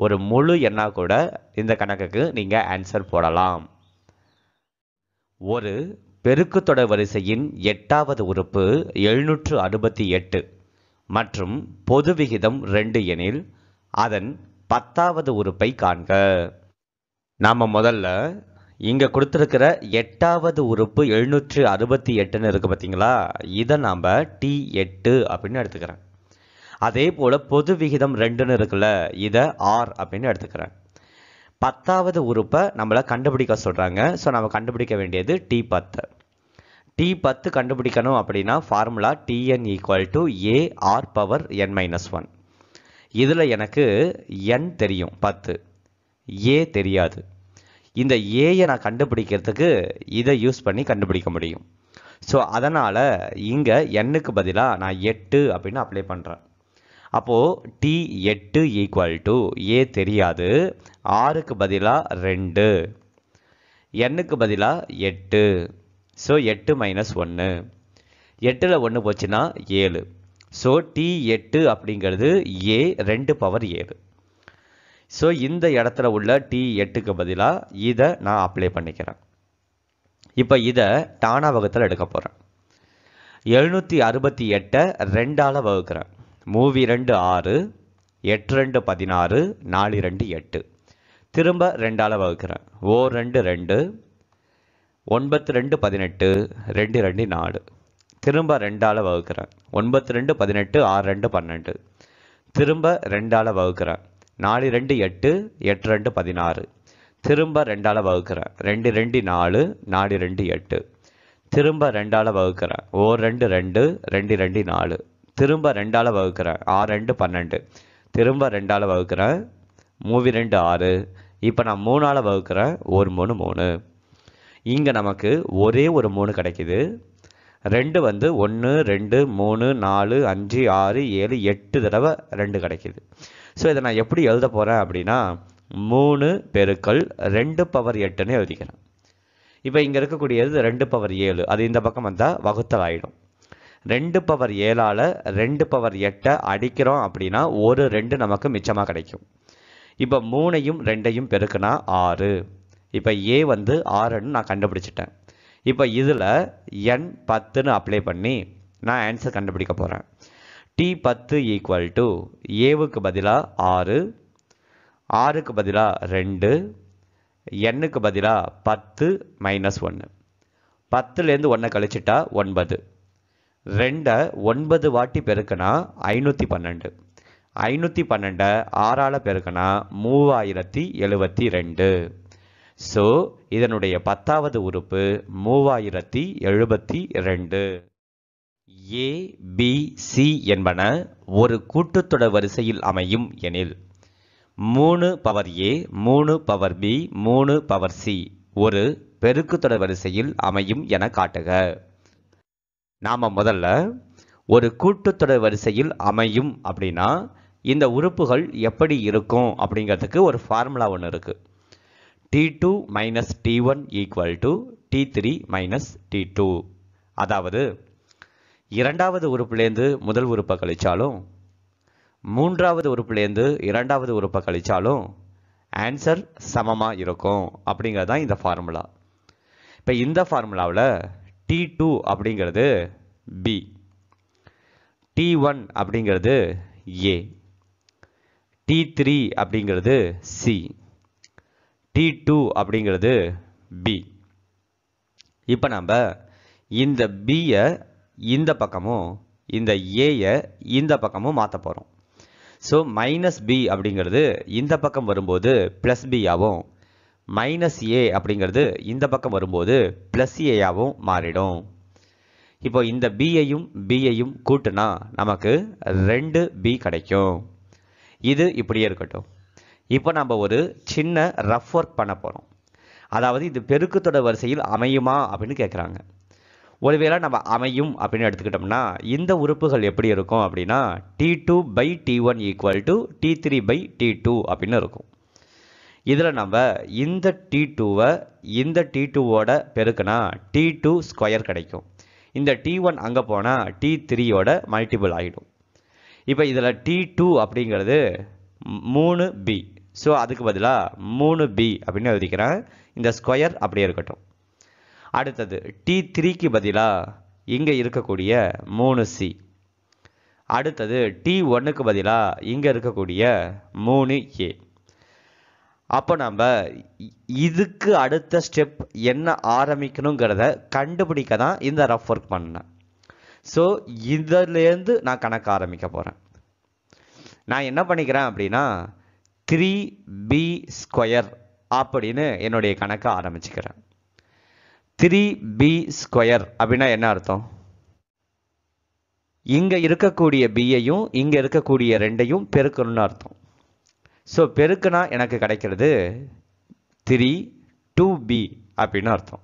ஒரு முழு எண்ணாக கூட இந்த கணக்குக்கு நீங்கள் ஆன்சர் போடலாம் ஒரு பெருக்கு தொடர் வரிசையின் எட்டாவது உறுப்பு எழுநூற்று அறுபத்தி எட்டு மற்றும் பொது விகிதம் ரெண்டு எனில் அதன் பத்தாவது உறுப்பை காண்க நாம் முதல்ல இங்கே கொடுத்துருக்கிற எட்டாவது உறுப்பு எழுநூற்றி அறுபத்தி எட்டுன்னு இருக்குது பார்த்தீங்களா இதை நாம் டி எட்டு அப்படின்னு எடுத்துக்கிறேன் அதே போல் பொது விகிதம் ரெண்டுன்னு இருக்குல்ல இதை ஆர் அப்படின்னு எடுத்துக்கிறேன் பத்தாவது உறுப்பை நம்மளை கண்டுபிடிக்க சொல்கிறாங்க ஸோ நம்ம கண்டுபிடிக்க வேண்டியது டி பத்து டி பத்து கண்டுபிடிக்கணும் அப்படின்னா formula T N equal to A R power N minus one இதில் எனக்கு என் தெரியும் பத்து ஏ தெரியாது இந்த ஏயை நான் கண்டுபிடிக்கிறதுக்கு இதை யூஸ் பண்ணி கண்டுபிடிக்க முடியும் ஸோ அதனால் இங்கே எண்ணுக்கு பதிலாக நான் எட்டு அப்படின்னு அப்ளை பண்ணுறேன் அப்போது டி எட்டு ஈக்குவல் டு ஏ தெரியாது ஆறுக்கு பதிலாக ரெண்டு எண்ணுக்கு பதிலாக எட்டு ஸோ எட்டு மைனஸ் ஒன்று எட்டில் ஒன்று போச்சுன்னா ஏழு ஸோ டி எட்டு அப்படிங்கிறது ஏ ரெண்டு பவர் ஏழு ஸோ இந்த இடத்துல உள்ள டி எட்டுக்கு பதிலாக இதை நான் அப்ளை பண்ணிக்கிறேன் இப்போ இதை டானா வகுத்தில் எடுக்க போகிறேன் எழுநூற்றி அறுபத்தி எட்டை ரெண்டால் வகுக்கிறேன் மூவி ரெண்டு ஆறு எட்டு ரெண்டு பதினாறு நாலு ரெண்டு எட்டு திரும்ப ரெண்டால் வகுக்கிறேன் ஓ ரெண்டு ரெண்டு ஒன்பத்து ரெண்டு பதினெட்டு ரெண்டு ரெண்டு நாலு திரும்ப ரெண்டால் வகுக்கிறேன் ஒன்பத்து ரெண்டு பதினெட்டு ஆறு ரெண்டு பன்னெண்டு திரும்ப ரெண்டால் வகுக்கிறேன் நாலு ரெண்டு எட்டு எட்டு ரெண்டு பதினாறு திரும்ப ரெண்டால் வகுக்கிறேன் ரெண்டு ரெண்டு நாலு நாலு ரெண்டு எட்டு திரும்ப ரெண்டால் வகுக்கிறேன் ஓர் ரெண்டு ரெண்டு ரெண்டு ரெண்டு நாலு திரும்ப ரெண்டால் வகுக்கிறேன் ஆறு ரெண்டு பன்னெண்டு திரும்ப ரெண்டால் வகுக்கிறேன் மூவி ரெண்டு ஆறு இப்போ நான் மூணால் வகுக்கிறேன் ஒரு மூணு மூணு இங்கே நமக்கு ஒரே ஒரு மூணு கிடைக்கிது ரெண்டு வந்து ஒன்று ரெண்டு மூணு நாலு அஞ்சு ஆறு ஏழு எட்டு தடவை ரெண்டு கிடைக்கிது ஸோ இதை நான் எப்படி எழுத போகிறேன் அப்படின்னா மூணு பெருக்கள் ரெண்டு பவர் எட்டுன்னு எழுதிக்கிறேன் இப்போ இங்கே இருக்கக்கூடியது ரெண்டு பவர் ஏழு அது இந்த பக்கம் வந்தால் வகுத்தல் ஆகிடும் ரெண்டு பவர் ஏழால் ரெண்டு பவர் எட்டை அடிக்கிறோம் அப்படின்னா ஒரு ரெண்டு நமக்கு மிச்சமாக கிடைக்கும் இப்போ மூணையும் ரெண்டையும் பெருக்குனா ஆறு இப்போ ஏ வந்து ஆறுன்னு நான் கண்டுபிடிச்சிட்டேன் இப்போ இதில் என் பத்துன்னு அப்ளை பண்ணி நான் ஆன்சர் கண்டுபிடிக்க போகிறேன் டி பத்து ஈக்குவல் டு ஏவுக்கு பதிலாக ஆறு ஆறுக்கு பதிலாக ரெண்டு எண்ணுக்கு பதிலாக பத்து மைனஸ் ஒன்று பத்துலேருந்து ஒன்றை கழிச்சிட்டா ஒன்பது ரெண்டை ஒன்பது வாட்டி பெருக்கினா ஐநூற்றி பன்னெண்டு ஐநூற்றி பன்னெண்டை ஆறால் பெருக்கினா மூவாயிரத்தி எழுபத்தி ரெண்டு ஸோ இதனுடைய பத்தாவது உறுப்பு மூவாயிரத்தி எழுபத்தி ரெண்டு ஏ பி சி என்பன ஒரு கூட்டுத்தொடர் வரிசையில் அமையும் எனில் மூணு பவர் ஏ மூணு பவர் பி மூணு பவர் சி ஒரு பெருக்குத்தொடர் வரிசையில் அமையும் என காட்டுக நாம் முதல்ல ஒரு கூட்டுத்தொடர் வரிசையில் அமையும் அப்படின்னா இந்த உறுப்புகள் எப்படி இருக்கும் அப்படிங்கிறதுக்கு ஒரு ஃபார்முலா ஒன்று இருக்குது T two minus T one equal to D three minus T two அதாவது இரண்டாவது உறுப்புலேருந்து முதல் உறுப்பை கழிச்சாலும் மூன்றாவது உறுப்புலேருந்து இரண்டாவது உறுப்பை கழிச்சாலும் ஆன்சர் சமமாக இருக்கும் அப்படிங்கிறது தான் இந்த ஃபார்முலா இப்போ இந்த ஃபார்முலாவில் டி டூ அப்படிங்கிறது பி டி ஒன் அப்படிங்கிறது ஏ டி த்ரீ அப்படிங்கிறது சி டி டூ அப்படிங்கிறது பி இப்போ நம்ம இந்த பியை இந்த பக்கமும் இந்த ஏயை இந்த பக்கமும் மாற்ற போகிறோம் ஸோ மைனஸ் பி அப்படிங்கிறது இந்த பக்கம் வரும்போது ப்ளஸ் பியாகவும் மைனஸ் ஏ அப்படிங்கிறது இந்த பக்கம் வரும்போது ப்ளஸ் ஏயாகவும் மாறிடும் இப்போ இந்த பியையும் பியையும் கூட்டுனா நமக்கு ரெண்டு பி கிடைக்கும் இது இப்படியே இருக்கட்டும் இப்போ நம்ம ஒரு சின்ன ரஃப் ஒர்க் பண்ண போகிறோம் அதாவது இது பெருக்குத்தொடர் வரிசையில் அமையுமா அப்படின்னு கேட்குறாங்க ஒருவேளை நம்ம அமையும் அப்படின்னு எடுத்துக்கிட்டோம்னா இந்த உறுப்புகள் எப்படி இருக்கும் அப்படின்னா T two by D one equal to D three by D two அப்படின்னு இருக்கும் இதில் நம்ம இந்த டி டூவை இந்த டி டூவோட பெருக்குனா டி டூ ஸ்கொயர் கிடைக்கும் இந்த டி ஒன் அங்கே போனால் டி த்ரீயோட மல்டிபிள் ஆகிடும் இப்போ இதில் டி டூ அப்படிங்கிறது மூணு பி ஸோ அதுக்கு பதிலாக மூணு பி அப்படின்னு எழுதிக்கிறேன் இந்த ஸ்கொயர் அப்படியே இருக்கட்டும் அடுத்தது டி த்ரீக்கு பதிலாக இங்கே இருக்கக்கூடிய மூணு சி அடுத்தது டி ஒன்றுக்கு பதிலாக இங்கே இருக்கக்கூடிய மூணு ஏ அப்போ நம்ம இதுக்கு அடுத்த ஸ்டெப் என்ன ஆரம்பிக்கணுங்கிறத கண்டுபிடிக்க தான் இந்த ரஃப் ஒர்க் பண்ணேன் ஸோ இதிலேருந்து நான் கணக்கு ஆரம்பிக்க போகிறேன் நான் என்ன பண்ணிக்கிறேன் அப்படின்னா த்ரீ பி ஸ்கொயர் அப்படின்னு என்னுடைய கணக்கை ஆரம்பிச்சுக்கிறேன் த்ரீ பி ஸ்கொயர் அப்படின்னா என்ன அர்த்தம் இங்கே இருக்கக்கூடிய பியையும் இங்கே இருக்கக்கூடிய ரெண்டையும் பெருக்கணும்னு அர்த்தம் ஸோ பெருக்குனா எனக்கு கிடைக்கிறது த்ரீ டூ பி அப்படின்னு அர்த்தம்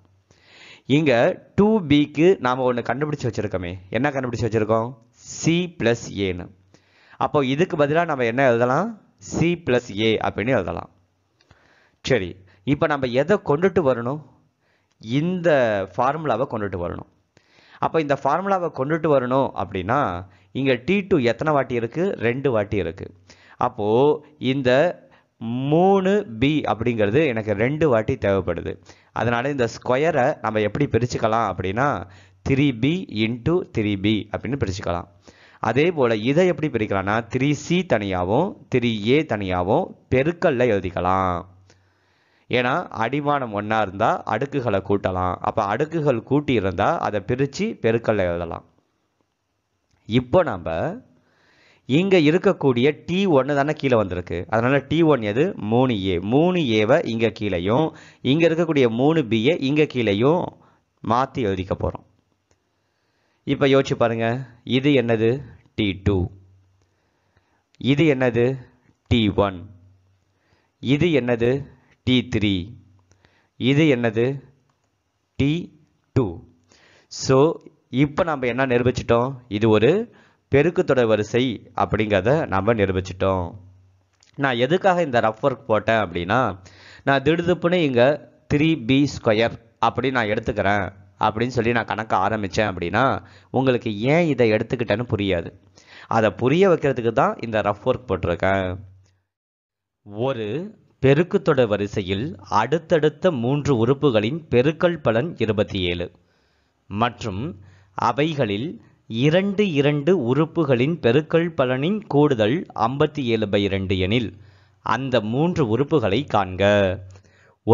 இங்கே டூ பிக்கு நாம் ஒன்று கண்டுபிடிச்சி வச்சுருக்கோமே என்ன கண்டுபிடிச்சி வச்சுருக்கோம் சி ப்ளஸ் ஏன்னு அப்போ இதுக்கு பதிலாக நம்ம என்ன எழுதலாம் சி ப்ளஸ் ஏ அப்படின்னு எழுதலாம் சரி இப்போ நம்ம எதை கொண்டுட்டு வரணும் இந்த ஃபார்முலாவை கொண்டுட்டு வரணும் அப்போ இந்த ஃபார்முலாவை கொண்டுட்டு வரணும் அப்படின்னா இங்கே டி டூ எத்தனை வாட்டி இருக்குது ரெண்டு வாட்டி இருக்குது அப்போது இந்த மூணு பி அப்படிங்கிறது எனக்கு ரெண்டு வாட்டி தேவைப்படுது அதனால் இந்த ஸ்கொயரை நம்ம எப்படி பிரிச்சுக்கலாம் அப்படின்னா three B into three B அப்படின்னு பிரிச்சுக்கலாம் அதே போல் இதை எப்படி பிரிக்கலாம்னா த்ரீ சி தனியாகவும் த்ரீ ஏ தனியாகவும் பெருக்கல்ல எழுதிக்கலாம் ஏன்னா அடிமானம் ஒன்றா இருந்தால் அடுக்குகளை கூட்டலாம் அப்போ அடுக்குகள் கூட்டி இருந்தால் அதை பிரித்து பெருக்கல்ல எழுதலாம் இப்போ நம்ம இங்கே இருக்கக்கூடிய டி ஒன்று தானே கீழே வந்திருக்கு அதனால் டி ஒன் எது மூணு ஏ மூணு ஏவை இங்கே கீழேயும் இங்கே இருக்கக்கூடிய மூணு பியை இங்கே கீழேயும் மாற்றி எழுதிக்க போகிறோம் இப்போ யோசிச்சு பாருங்கள் இது என்னது டி டூ இது என்னது டி ஒன் இது என்னது டி த்ரீ இது என்னது டி டூ ஸோ இப்போ நம்ம என்ன நிரூபிச்சிட்டோம் இது ஒரு பெருக்குத்தொடர் வரிசை அப்படிங்கிறத நம்ம நிரூபிச்சிட்டோம் நான் எதுக்காக இந்த ரஃப் ஒர்க் போட்டேன் அப்படின்னா நான் திடுதுப்புன்னு இங்கே த்ரீ பி ஸ்கொயர் அப்படி நான் எடுத்துக்கிறேன் அப்படின்னு சொல்லி நான் கணக்க ஆரம்பித்தேன் அப்படின்னா உங்களுக்கு ஏன் இதை எடுத்துக்கிட்டேன்னு புரியாது அதை புரிய வைக்கிறதுக்கு தான் இந்த ரஃப் ஒர்க் போட்டிருக்கேன் ஒரு பெருக்குத்தொடர் வரிசையில் அடுத்தடுத்த மூன்று உறுப்புகளின் பெருக்கல் பலன் இருபத்தி ஏழு மற்றும் அவைகளில் இரண்டு இரண்டு உறுப்புகளின் பெருக்கல் பலனின் கூடுதல் ஐம்பத்தி ஏழு பை இரண்டு எனில் அந்த மூன்று உறுப்புகளை காண்க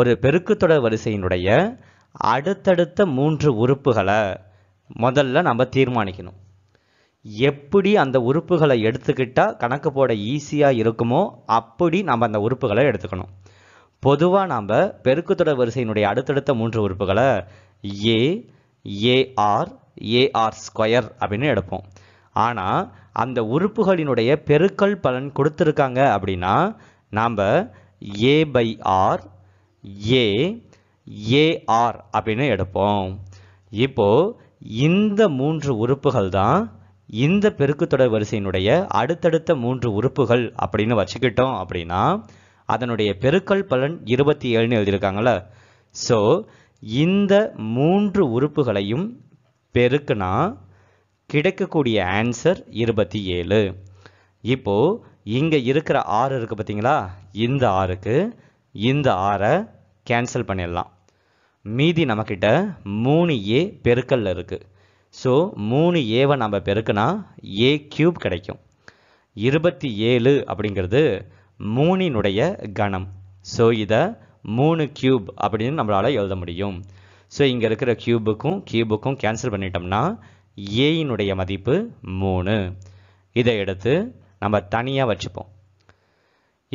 ஒரு பெருக்குத்தொடர் வரிசையினுடைய அடுத்தடுத்த மூன்று உறுப்புகளை முதல்ல நம்ம தீர்மானிக்கணும் எப்படி அந்த உறுப்புகளை எடுத்துக்கிட்டால் கணக்கு போட ஈஸியாக இருக்குமோ அப்படி நம்ம அந்த உறுப்புகளை எடுத்துக்கணும் பொதுவாக நாம் பெருக்குத்தொடர் வரிசையினுடைய அடுத்தடுத்த மூன்று உறுப்புகளை ஏ ஏஆர் ஏஆர் ஸ்கொயர் அப்படின்னு எடுப்போம் ஆனால் அந்த உறுப்புகளினுடைய பெருக்கல் பலன் கொடுத்துருக்காங்க அப்படின்னா நாம் A by R A A R அப்படின்னு எடுப்போம் இப்போது இந்த மூன்று உறுப்புகள் தான் இந்த பெருக்குத்தொடர் வரிசையினுடைய அடுத்தடுத்த மூன்று உறுப்புகள் அப்படின்னு வச்சுக்கிட்டோம் அப்படின்னா அதனுடைய பெருக்கல் பலன் இருபத்தி ஏழுன்னு எழுதியிருக்காங்கள ஸோ இந்த மூன்று உறுப்புகளையும் பெருக்குனா கிடைக்கக்கூடிய ஆன்சர் இருபத்தி ஏழு இப்போது இங்கே இருக்கிற ஆறு இருக்குது பார்த்தீங்களா இந்த ஆறுக்கு இந்த ஆறை கேன்சல் பண்ணிடலாம் மீதி நம்மக்கிட்ட மூணு ஏ பெருக்கல் இருக்குது ஸோ மூணு ஏவை நம்ம பெருக்கினா ஏ கியூப் கிடைக்கும் இருபத்தி ஏழு அப்படிங்கிறது மூணினுடைய கணம் ஸோ இதை மூணு கியூப் அப்படின்னு நம்மளால் எழுத முடியும் ஸோ இங்கே இருக்கிற கியூபுக்கும் கியூபுக்கும் கேன்சல் பண்ணிட்டோம்னா ஏயினுடைய மதிப்பு மூணு இதை எடுத்து நம்ம தனியாக வச்சுப்போம்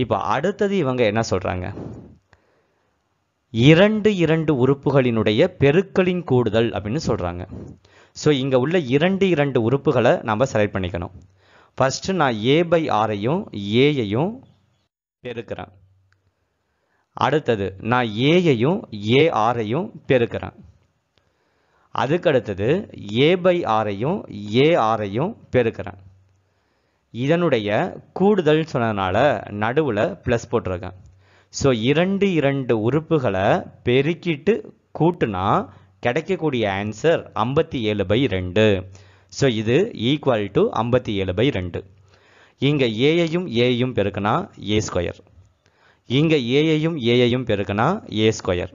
இப்போ அடுத்தது இவங்க என்ன சொல்கிறாங்க இரண்டு இரண்டு உறுப்புகளினுடைய பெருக்களின் கூடுதல் அப்படின்னு சொல்கிறாங்க ஸோ இங்கே உள்ள இரண்டு இரண்டு உறுப்புகளை நம்ம செலக்ட் பண்ணிக்கணும் ஃபஸ்ட்டு நான் ஏ பை ஆரையும் ஏயையும் பெருக்கிறேன் அடுத்தது நான் ஏயையும் ஏ ஆரையும் பெருக்கிறேன் அதுக்கடுத்தது ஏ பை ஆரையும் ஏ ஆரையும் பெருக்கிறேன் இதனுடைய கூடுதல் சொன்னதுனால நடுவில் ப்ளஸ் போட்டிருக்கேன் ஸோ இரண்டு இரண்டு உறுப்புகளை பெருக்கிட்டு கூட்டுனா கிடைக்கக்கூடிய ஆன்சர் ஐம்பத்தி ஏழு பை ரெண்டு ஸோ இது ஈக்குவல் டு ஐம்பத்தி ஏழு பை ரெண்டு இங்கே ஏயையும் ஏயும் பெருக்குனா ஏ ஸ்கொயர் இங்கே ஏயையும் ஏயையும் பெருக்குனா ஏ ஸ்கொயர்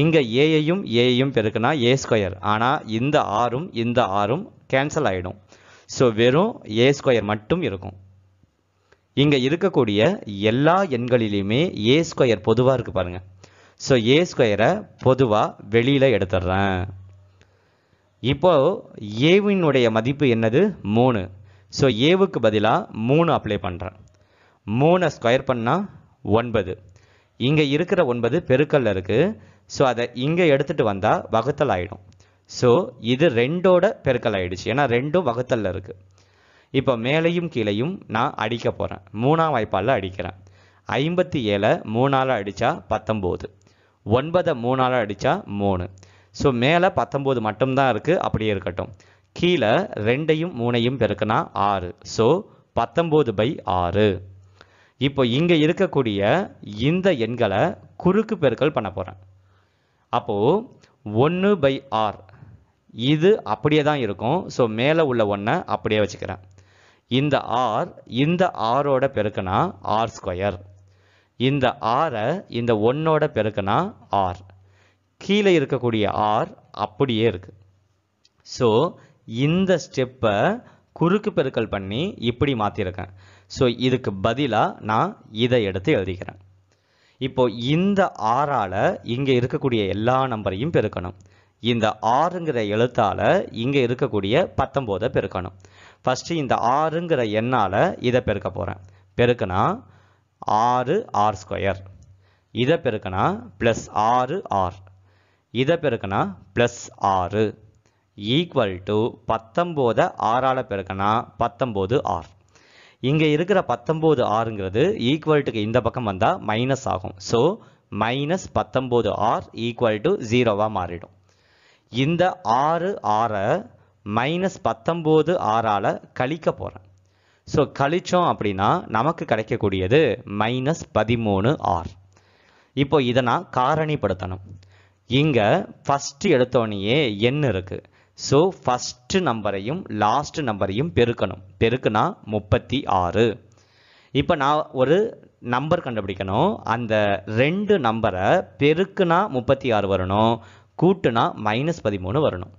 இங்கே ஏயையும் ஏயையும் பெருக்குனா ஏ ஸ்கொயர் ஆனால் இந்த ஆறும் இந்த ஆறும் கேன்சல் ஆகிடும் ஸோ வெறும் ஏ ஸ்கொயர் மட்டும் இருக்கும் இங்கே இருக்கக்கூடிய எல்லா எண்களிலையுமே ஏ ஸ்கொயர் பொதுவாக இருக்குது பாருங்கள் ஸோ ஏ ஸ்கொயரை பொதுவாக வெளியில் எடுத்துடுறேன் இப்போது ஏவினுடைய மதிப்பு என்னது மூணு ஸோ ஏவுக்கு பதிலாக மூணு அப்ளை பண்ணுறேன் மூணை ஸ்கொயர் பண்ணால் ஒன்பது இங்கே இருக்கிற ஒன்பது பெருக்கல்ல இருக்குது ஸோ அதை இங்கே எடுத்துகிட்டு வந்தால் வகுத்தல் ஆகிடும் ஸோ இது ரெண்டோட பெருக்கல் ஆகிடுச்சு ஏன்னா ரெண்டும் வகுத்தலில் இருக்குது இப்போ மேலையும் கீழையும் நான் அடிக்க போகிறேன் மூணாம் வாய்ப்பால் அடிக்கிறேன் ஐம்பத்தி ஏழை மூணால் அடித்தா பத்தொம்போது ஒன்பதை மூணால் அடித்தா மூணு ஸோ மேலே பத்தொம்போது மட்டும்தான் இருக்குது அப்படியே இருக்கட்டும் கீழே ரெண்டையும் மூணையும் பெருக்கினா ஆறு ஸோ பத்தொம்போது பை ஆறு இப்போ இங்கே இருக்கக்கூடிய இந்த எண்களை குறுக்கு பெருக்கல் பண்ண போகிறேன் அப்போது ஒன்று பை ஆர் இது அப்படியே தான் இருக்கும் ஸோ மேலே உள்ள ஒன்றை அப்படியே வச்சுக்கிறேன் இந்த ஆர் இந்த ஆரோட பெருக்கனா ஆர் ஸ்கொயர் இந்த ஆரை இந்த ஒன்னோட பெருக்குனா ஆர் கீழே இருக்கக்கூடிய ஆர் அப்படியே இருக்குது ஸோ இந்த ஸ்டெப்பை குறுக்கு பெருக்கல் பண்ணி இப்படி மாற்றிருக்கேன் ஸோ இதுக்கு பதிலாக நான் இதை எடுத்து எழுதிக்கிறேன் இப்போ இந்த ஆறால் இங்கே இருக்கக்கூடிய எல்லா நம்பரையும் பெருக்கணும் இந்த ஆறுங்கிற எழுத்தால் இங்கே இருக்கக்கூடிய பத்தொம்போதை பெருக்கணும் ஃபஸ்ட்டு இந்த ஆறுங்கிற எண்ணால் இதை பெருக்க போகிறேன் பெருக்குனா ஆறு ஆர் ஸ்கொயர் இதை பெருக்கனா ப்ளஸ் ஆறு ஆர் இதை பெருக்கனா ப்ளஸ் ஆறு ஈக்குவல் டு பத்தொம்போது ஆறால் பெருக்கனா பத்தொம்போது ஆர் இங்கே இருக்கிற பத்தொம்போது ஆறுங்கிறது ஈக்குவல்ட்டுக்கு இந்த பக்கம் வந்தால் மைனஸ் ஆகும் ஸோ மைனஸ் பத்தொம்போது ஆர் ஈக்குவல் டு ஜீரோவாக மாறிடும் இந்த ஆறு ஆரை மைனஸ் பத்தொம்போது ஆறால் கழிக்க போகிறேன் ஸோ கழிச்சோம் அப்படின்னா நமக்கு கிடைக்கக்கூடியது மைனஸ் பதிமூணு ஆர் இப்போ இதை நான் காரணிப்படுத்தணும் இங்கே ஃபஸ்ட்டு எடுத்தோடனேயே எண் இருக்குது ஸோ ஃபஸ்ட்டு நம்பரையும் லாஸ்ட் நம்பரையும் பெருக்கணும் பெருக்குனா முப்பத்தி ஆறு இப்போ நான் ஒரு நம்பர் கண்டுபிடிக்கணும் அந்த ரெண்டு நம்பரை பெருக்குனா முப்பத்தி ஆறு வரணும் கூட்டுனா மைனஸ் பதிமூணு வரணும்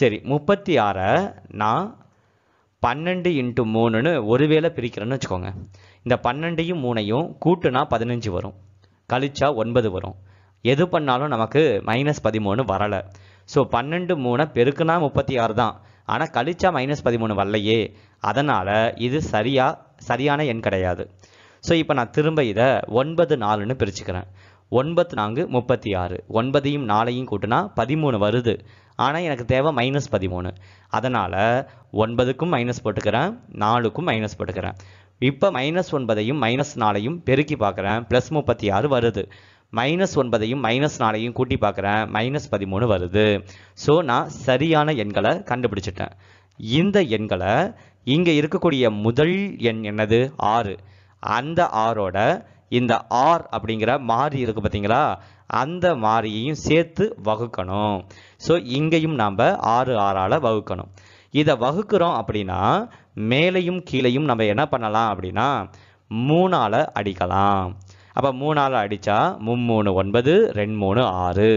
சரி முப்பத்தி ஆறை நான் பன்னெண்டு இன்ட்டு மூணுன்னு ஒருவேளை பிரிக்கிறேன்னு வச்சுக்கோங்க இந்த பன்னெண்டையும் மூணையும் கூட்டுனா பதினஞ்சு வரும் கழிச்சா ஒன்பது வரும் எது பண்ணாலும் நமக்கு மைனஸ் பதிமூணு வரலை ஸோ பன்னெண்டு மூணை பெருக்குனா முப்பத்தி ஆறு தான் ஆனால் கழிச்சா மைனஸ் பதிமூணு வரலையே அதனால் இது சரியாக சரியான எண் கிடையாது ஸோ இப்போ நான் திரும்ப இதை ஒன்பது நாலுன்னு பிரிச்சுக்கிறேன் ஒன்பத்து நான்கு முப்பத்தி ஆறு ஒன்பதையும் நாலையும் கூட்டினா பதிமூணு வருது ஆனால் எனக்கு தேவை மைனஸ் பதிமூணு அதனால் ஒன்பதுக்கும் மைனஸ் போட்டுக்கிறேன் நாலுக்கும் மைனஸ் போட்டுக்கிறேன் இப்போ மைனஸ் ஒன்பதையும் மைனஸ் நாலையும் பெருக்கி பார்க்குறேன் ப்ளஸ் முப்பத்தி ஆறு வருது மைனஸ் ஒன்பதையும் மைனஸ் நாலையும் கூட்டி பார்க்குறேன் மைனஸ் பதிமூணு வருது ஸோ நான் சரியான எண்களை கண்டுபிடிச்சிட்டேன் இந்த எண்களை இங்கே இருக்கக்கூடிய முதல் எண் என்னது ஆறு அந்த ஆரோட இந்த ஆர் அப்படிங்கிற மாறி இருக்குது பார்த்தீங்களா அந்த மாறியையும் சேர்த்து வகுக்கணும் ஸோ இங்கேயும் நாம் ஆறு ஆறால் வகுக்கணும் இதை வகுக்கிறோம் அப்படின்னா மேலையும் கீழையும் நம்ம என்ன பண்ணலாம் அப்படின்னா மூணால் அடிக்கலாம் அப்போ மூணால் அடித்தா மும்மூணு ஒன்பது ரெண்டு மூணு ஆறு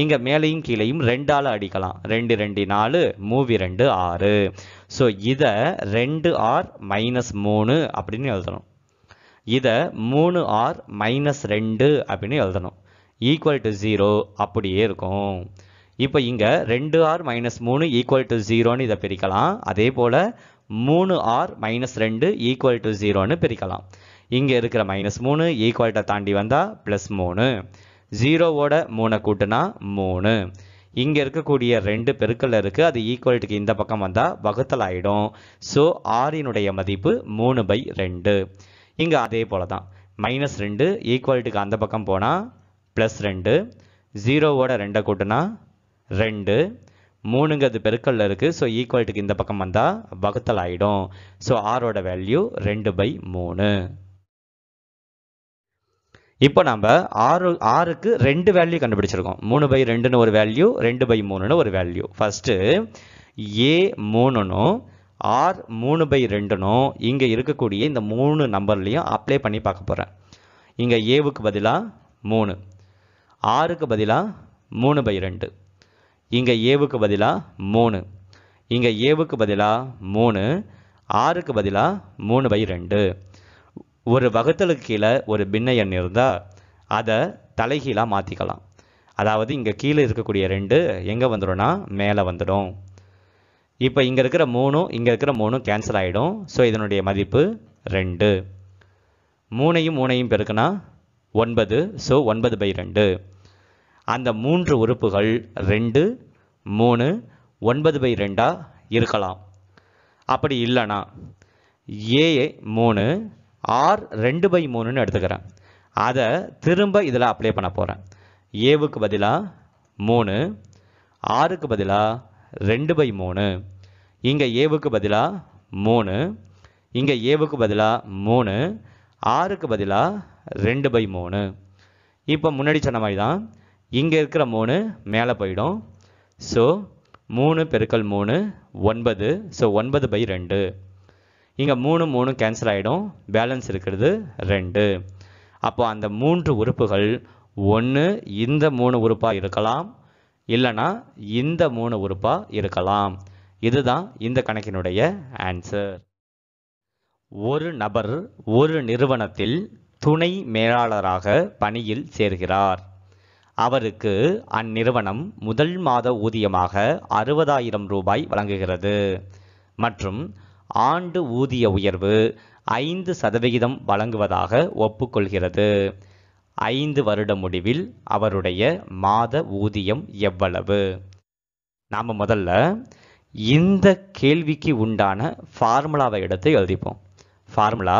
இங்கே மேலையும் கீழையும் ரெண்டால் அடிக்கலாம் ரெண்டு ரெண்டு நாலு மூவி ரெண்டு ஆறு ஸோ இதை ரெண்டு ஆர் மைனஸ் மூணு அப்படின்னு எழுதணும் இதை மூணு ஆர் மைனஸ் ரெண்டு அப்படின்னு எழுதணும் ஈக்குவல் டு ஜீரோ அப்படியே இருக்கும் இப்போ இங்கே ரெண்டு ஆர் மைனஸ் மூணு ஈக்குவல் டு ஜீரோன்னு இதை பிரிக்கலாம் அதே போல் மூணு ஆர் மைனஸ் ரெண்டு ஈக்குவல் டு ஜீரோன்னு பிரிக்கலாம் இங்கே இருக்கிற மைனஸ் மூணு ஈக்குவல்ட்டை தாண்டி வந்தால் ப்ளஸ் மூணு ஜீரோவோட மூணை கூட்டுனா மூணு இங்கே இருக்கக்கூடிய ரெண்டு பெருக்கல் இருக்குது அது ஈக்குவல்ட்டுக்கு இந்த பக்கம் வந்தால் வகுத்தல் ஆகிடும் ஸோ ஆரினுடைய மதிப்பு மூணு பை ரெண்டு இங்கே அதே போல் தான் மைனஸ் ரெண்டு ஈக்குவல்ட்டுக்கு அந்த பக்கம் போனால் ப்ளஸ் ரெண்டு ஜீரோவோட ரெண்டை கூட்டினா ரெண்டு மூணுங்கிறது பெருக்கல்ல இருக்குது ஸோ ஈக்குவல்ட்டுக்கு இந்த பக்கம் வந்தால் வகுத்தல் ஆகிடும் ஸோ ஆரோட வேல்யூ ரெண்டு பை மூணு இப்போ நம்ம ஆறு ஆறுக்கு ரெண்டு வேல்யூ கண்டுபிடிச்சிருக்கோம் மூணு பை ரெண்டுன்னு ஒரு வேல்யூ ரெண்டு பை மூணுன்னு ஒரு வேல்யூ ஃபஸ்ட்டு ஏ மூணுனும் ஆர் மூணு பை ரெண்டுனும் இங்கே இருக்கக்கூடிய இந்த மூணு நம்பர்லேயும் அப்ளை பண்ணி பார்க்க போகிறேன் இங்கே ஏவுக்கு பதிலாக மூணு ஆறுக்கு பதிலாக மூணு பை ரெண்டு இங்கே ஏவுக்கு பதிலாக மூணு இங்கே ஏவுக்கு பதிலாக மூணு ஆறுக்கு பதிலாக மூணு பை ரெண்டு ஒரு வகுத்தலுக்கு கீழே ஒரு பின்ன எண் இருந்தால் அதை தலைகீழாக மாற்றிக்கலாம் அதாவது இங்கே கீழே இருக்கக்கூடிய ரெண்டு எங்கே வந்துடும்னா மேலே வந்துடும் இப்போ இங்கே இருக்கிற மூணும் இங்கே இருக்கிற மூணும் கேன்சல் ஆகிடும் ஸோ இதனுடைய மதிப்பு ரெண்டு மூணையும் மூணையும் பெருக்குனா ஒன்பது ஸோ ஒன்பது பை ரெண்டு அந்த மூன்று உறுப்புகள் ரெண்டு மூணு ஒன்பது பை ரெண்டாக இருக்கலாம் அப்படி இல்லைனா ஏ மூணு ஆர் ரெண்டு பை மூணுன்னு எடுத்துக்கிறேன் அதை திரும்ப இதில் அப்ளை பண்ண போகிறேன் ஏவுக்கு பதிலாக மூணு ஆறுக்கு பதிலாக ரெண்டு பை மூணு இங்கே ஏவுக்கு பதிலாக மூணு இங்கே ஏவுக்கு பதிலாக மூணு ஆறுக்கு பதிலாக ரெண்டு பை மூணு இப்போ முன்னாடி சொன்ன மாதிரி தான் இங்கே இருக்கிற மூணு மேலே போயிடும் ஸோ மூணு பெருக்கல் மூணு ஒன்பது ஸோ ஒன்பது பை ரெண்டு இங்கே மூணு மூணு கேன்சல் ஆகிடும் பேலன்ஸ் இருக்கிறது ரெண்டு அப்போ அந்த மூன்று உறுப்புகள் ஒன்று இந்த மூணு உறுப்பாக இருக்கலாம் இல்லைனா இந்த மூணு உறுப்பாக இருக்கலாம் இதுதான் இந்த கணக்கினுடைய ஆன்சர் ஒரு நபர் ஒரு நிறுவனத்தில் துணை மேலாளராக பணியில் சேர்கிறார் அவருக்கு அந்நிறுவனம் முதல் மாத ஊதியமாக அறுபதாயிரம் ரூபாய் வழங்குகிறது மற்றும் ஆண்டு ஊதிய உயர்வு ஐந்து சதவிகிதம் வழங்குவதாக ஒப்புக்கொள்கிறது ஐந்து வருட முடிவில் அவருடைய மாத ஊதியம் எவ்வளவு நாம் முதல்ல இந்த கேள்விக்கு உண்டான ஃபார்முலாவை எடுத்து எழுதிப்போம் formula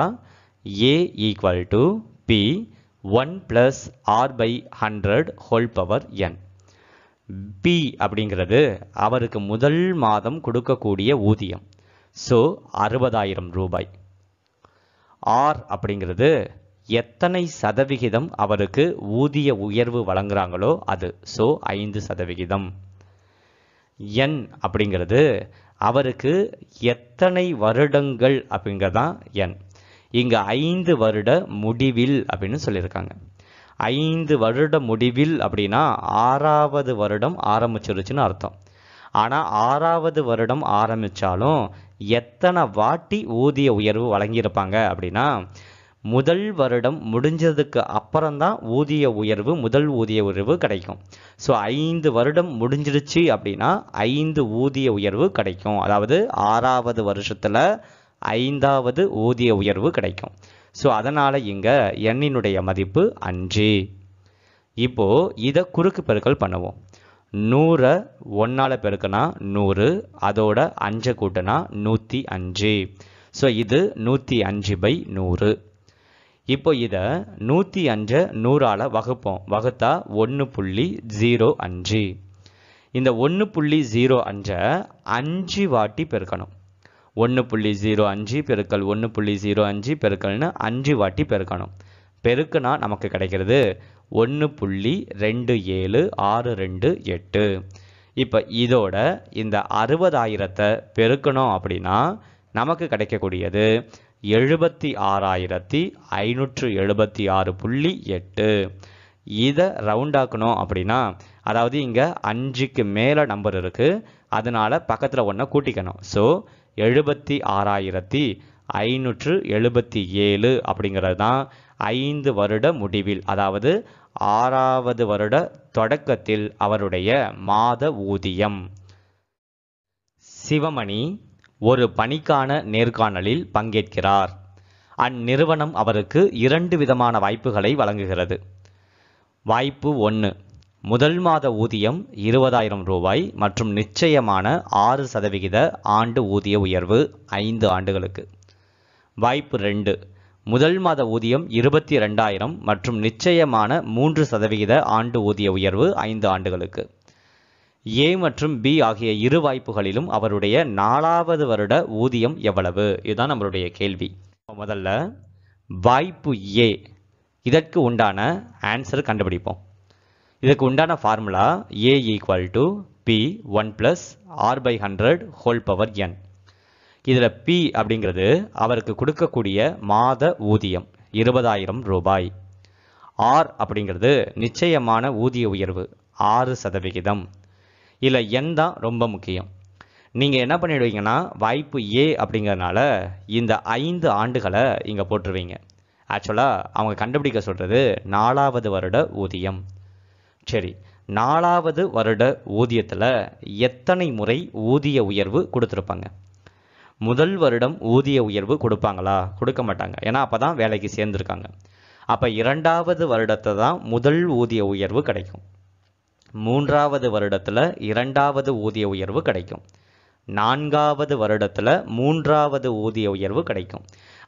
A equal to P one plus R by hundred whole power N P அப்படிங்கிறது அவருக்கு முதல் மாதம் கொடுக்கக்கூடிய ஊதியம் ஸோ அறுபதாயிரம் ரூபாய் ஆர் அப்படிங்கிறது எத்தனை சதவிகிதம் அவருக்கு ஊதிய உயர்வு வழங்குறாங்களோ அது ஸோ ஐந்து சதவிகிதம் என் அப்படிங்கிறது அவருக்கு எத்தனை வருடங்கள் அப்படிங்கிறதான் என் இங்கு ஐந்து வருட முடிவில் அப்படின்னு சொல்லியிருக்காங்க ஐந்து வருட முடிவில் அப்படின்னா ஆறாவது வருடம் ஆரம்பிச்சிருச்சுன்னு அர்த்தம் ஆனால் ஆறாவது வருடம் ஆரம்பித்தாலும் எத்தனை வாட்டி ஊதிய உயர்வு வழங்கியிருப்பாங்க அப்படின்னா முதல் வருடம் முடிஞ்சதுக்கு அப்புறம்தான் ஊதிய உயர்வு முதல் ஊதிய உயர்வு கிடைக்கும் ஸோ ஐந்து வருடம் முடிஞ்சிருச்சு அப்படின்னா ஐந்து ஊதிய உயர்வு கிடைக்கும் அதாவது ஆறாவது வருஷத்தில் ஐந்தாவது ஊதிய உயர்வு கிடைக்கும் ஸோ அதனால் இங்கே எண்ணினுடைய மதிப்பு அஞ்சு இப்போது இதை குறுக்கு பெருக்கல் பண்ணுவோம் நூறை ஒன்றால் பெருக்கனா நூறு அதோட அஞ்சை கூட்டினா நூற்றி அஞ்சு ஸோ இது நூற்றி அஞ்சு பை நூறு இப்போ இதை நூற்றி அஞ்சை நூறால் வகுப்போம் வகுத்தா ஒன்று புள்ளி ஜீரோ அஞ்சு இந்த ஒன்று புள்ளி ஜீரோ அஞ்சை அஞ்சு வாட்டி பெருக்கணும் ஒன்று புள்ளி ஜீரோ அஞ்சு பெருக்கல் ஒன்று புள்ளி ஜீரோ அஞ்சு பெருக்கல்னு அஞ்சு வாட்டி பெருக்கணும் பெருக்குனா நமக்கு கிடைக்கிறது ஒன்று புள்ளி ரெண்டு ஏழு ஆறு ரெண்டு எட்டு இப்போ இதோட இந்த அறுபதாயிரத்தை பெருக்கணும் அப்படின்னா நமக்கு கிடைக்கக்கூடியது எழுபத்தி ஆறாயிரத்தி ஐநூற்று எழுபத்தி ஆறு புள்ளி எட்டு இதை ரவுண்ட் அப்படின்னா அதாவது இங்கே அஞ்சுக்கு மேலே நம்பர் இருக்குது அதனால் பக்கத்தில் ஒன்றை கூட்டிக்கணும் ஸோ எழுபத்தி ஆறாயிரத்தி ஐநூற்று எழுபத்தி ஏழு அப்படிங்கிறது தான் ஐந்து வருட முடிவில் அதாவது ஆறாவது வருட தொடக்கத்தில் அவருடைய மாத ஊதியம் சிவமணி ஒரு பணிக்கான நேர்காணலில் பங்கேற்கிறார் அந்நிறுவனம் அவருக்கு இரண்டு விதமான வாய்ப்புகளை வழங்குகிறது வாய்ப்பு ஒன்று முதல் மாத ஊதியம் இருபதாயிரம் ரூபாய் மற்றும் நிச்சயமான ஆறு சதவிகித ஆண்டு ஊதிய உயர்வு ஐந்து ஆண்டுகளுக்கு வாய்ப்பு ரெண்டு முதல் மாத ஊதியம் இருபத்தி ரெண்டாயிரம் மற்றும் நிச்சயமான மூன்று சதவிகித ஆண்டு ஊதிய உயர்வு ஐந்து ஆண்டுகளுக்கு ஏ மற்றும் பி ஆகிய இரு வாய்ப்புகளிலும் அவருடைய நாலாவது வருட ஊதியம் எவ்வளவு இதுதான் நம்மளுடைய கேள்வி முதல்ல வாய்ப்பு ஏ இதற்கு உண்டான ஆன்சர் கண்டுபிடிப்போம் இதுக்கு உண்டான formula A equal to P one plus R by hundred whole power N இதில் பி அப்படிங்கிறது அவருக்கு கொடுக்கக்கூடிய மாத ஊதியம் இருபதாயிரம் ரூபாய் ஆர் அப்படிங்கிறது நிச்சயமான ஊதிய உயர்வு ஆறு சதவிகிதம் இதில் என் தான் ரொம்ப முக்கியம் நீங்கள் என்ன பண்ணிடுவீங்கன்னா வாய்ப்பு ஏ அப்படிங்கிறதுனால இந்த ஐந்து ஆண்டுகளை இங்கே போட்டுருவீங்க ஆக்சுவலாக அவங்க கண்டுபிடிக்க சொல்கிறது நாலாவது வருட ஊதியம் சரி நாலாவது வருட ஊதியத்தில் எத்தனை முறை ஊதிய உயர்வு கொடுத்துருப்பாங்க முதல் வருடம் ஊதிய உயர்வு கொடுப்பாங்களா கொடுக்க மாட்டாங்க ஏன்னா அப்போ தான் வேலைக்கு சேர்ந்துருக்காங்க அப்போ இரண்டாவது வருடத்தை தான் முதல் ஊதிய உயர்வு கிடைக்கும் மூன்றாவது வருடத்தில் இரண்டாவது ஊதிய உயர்வு கிடைக்கும் நான்காவது வருடத்தில் மூன்றாவது ஊதிய உயர்வு கிடைக்கும்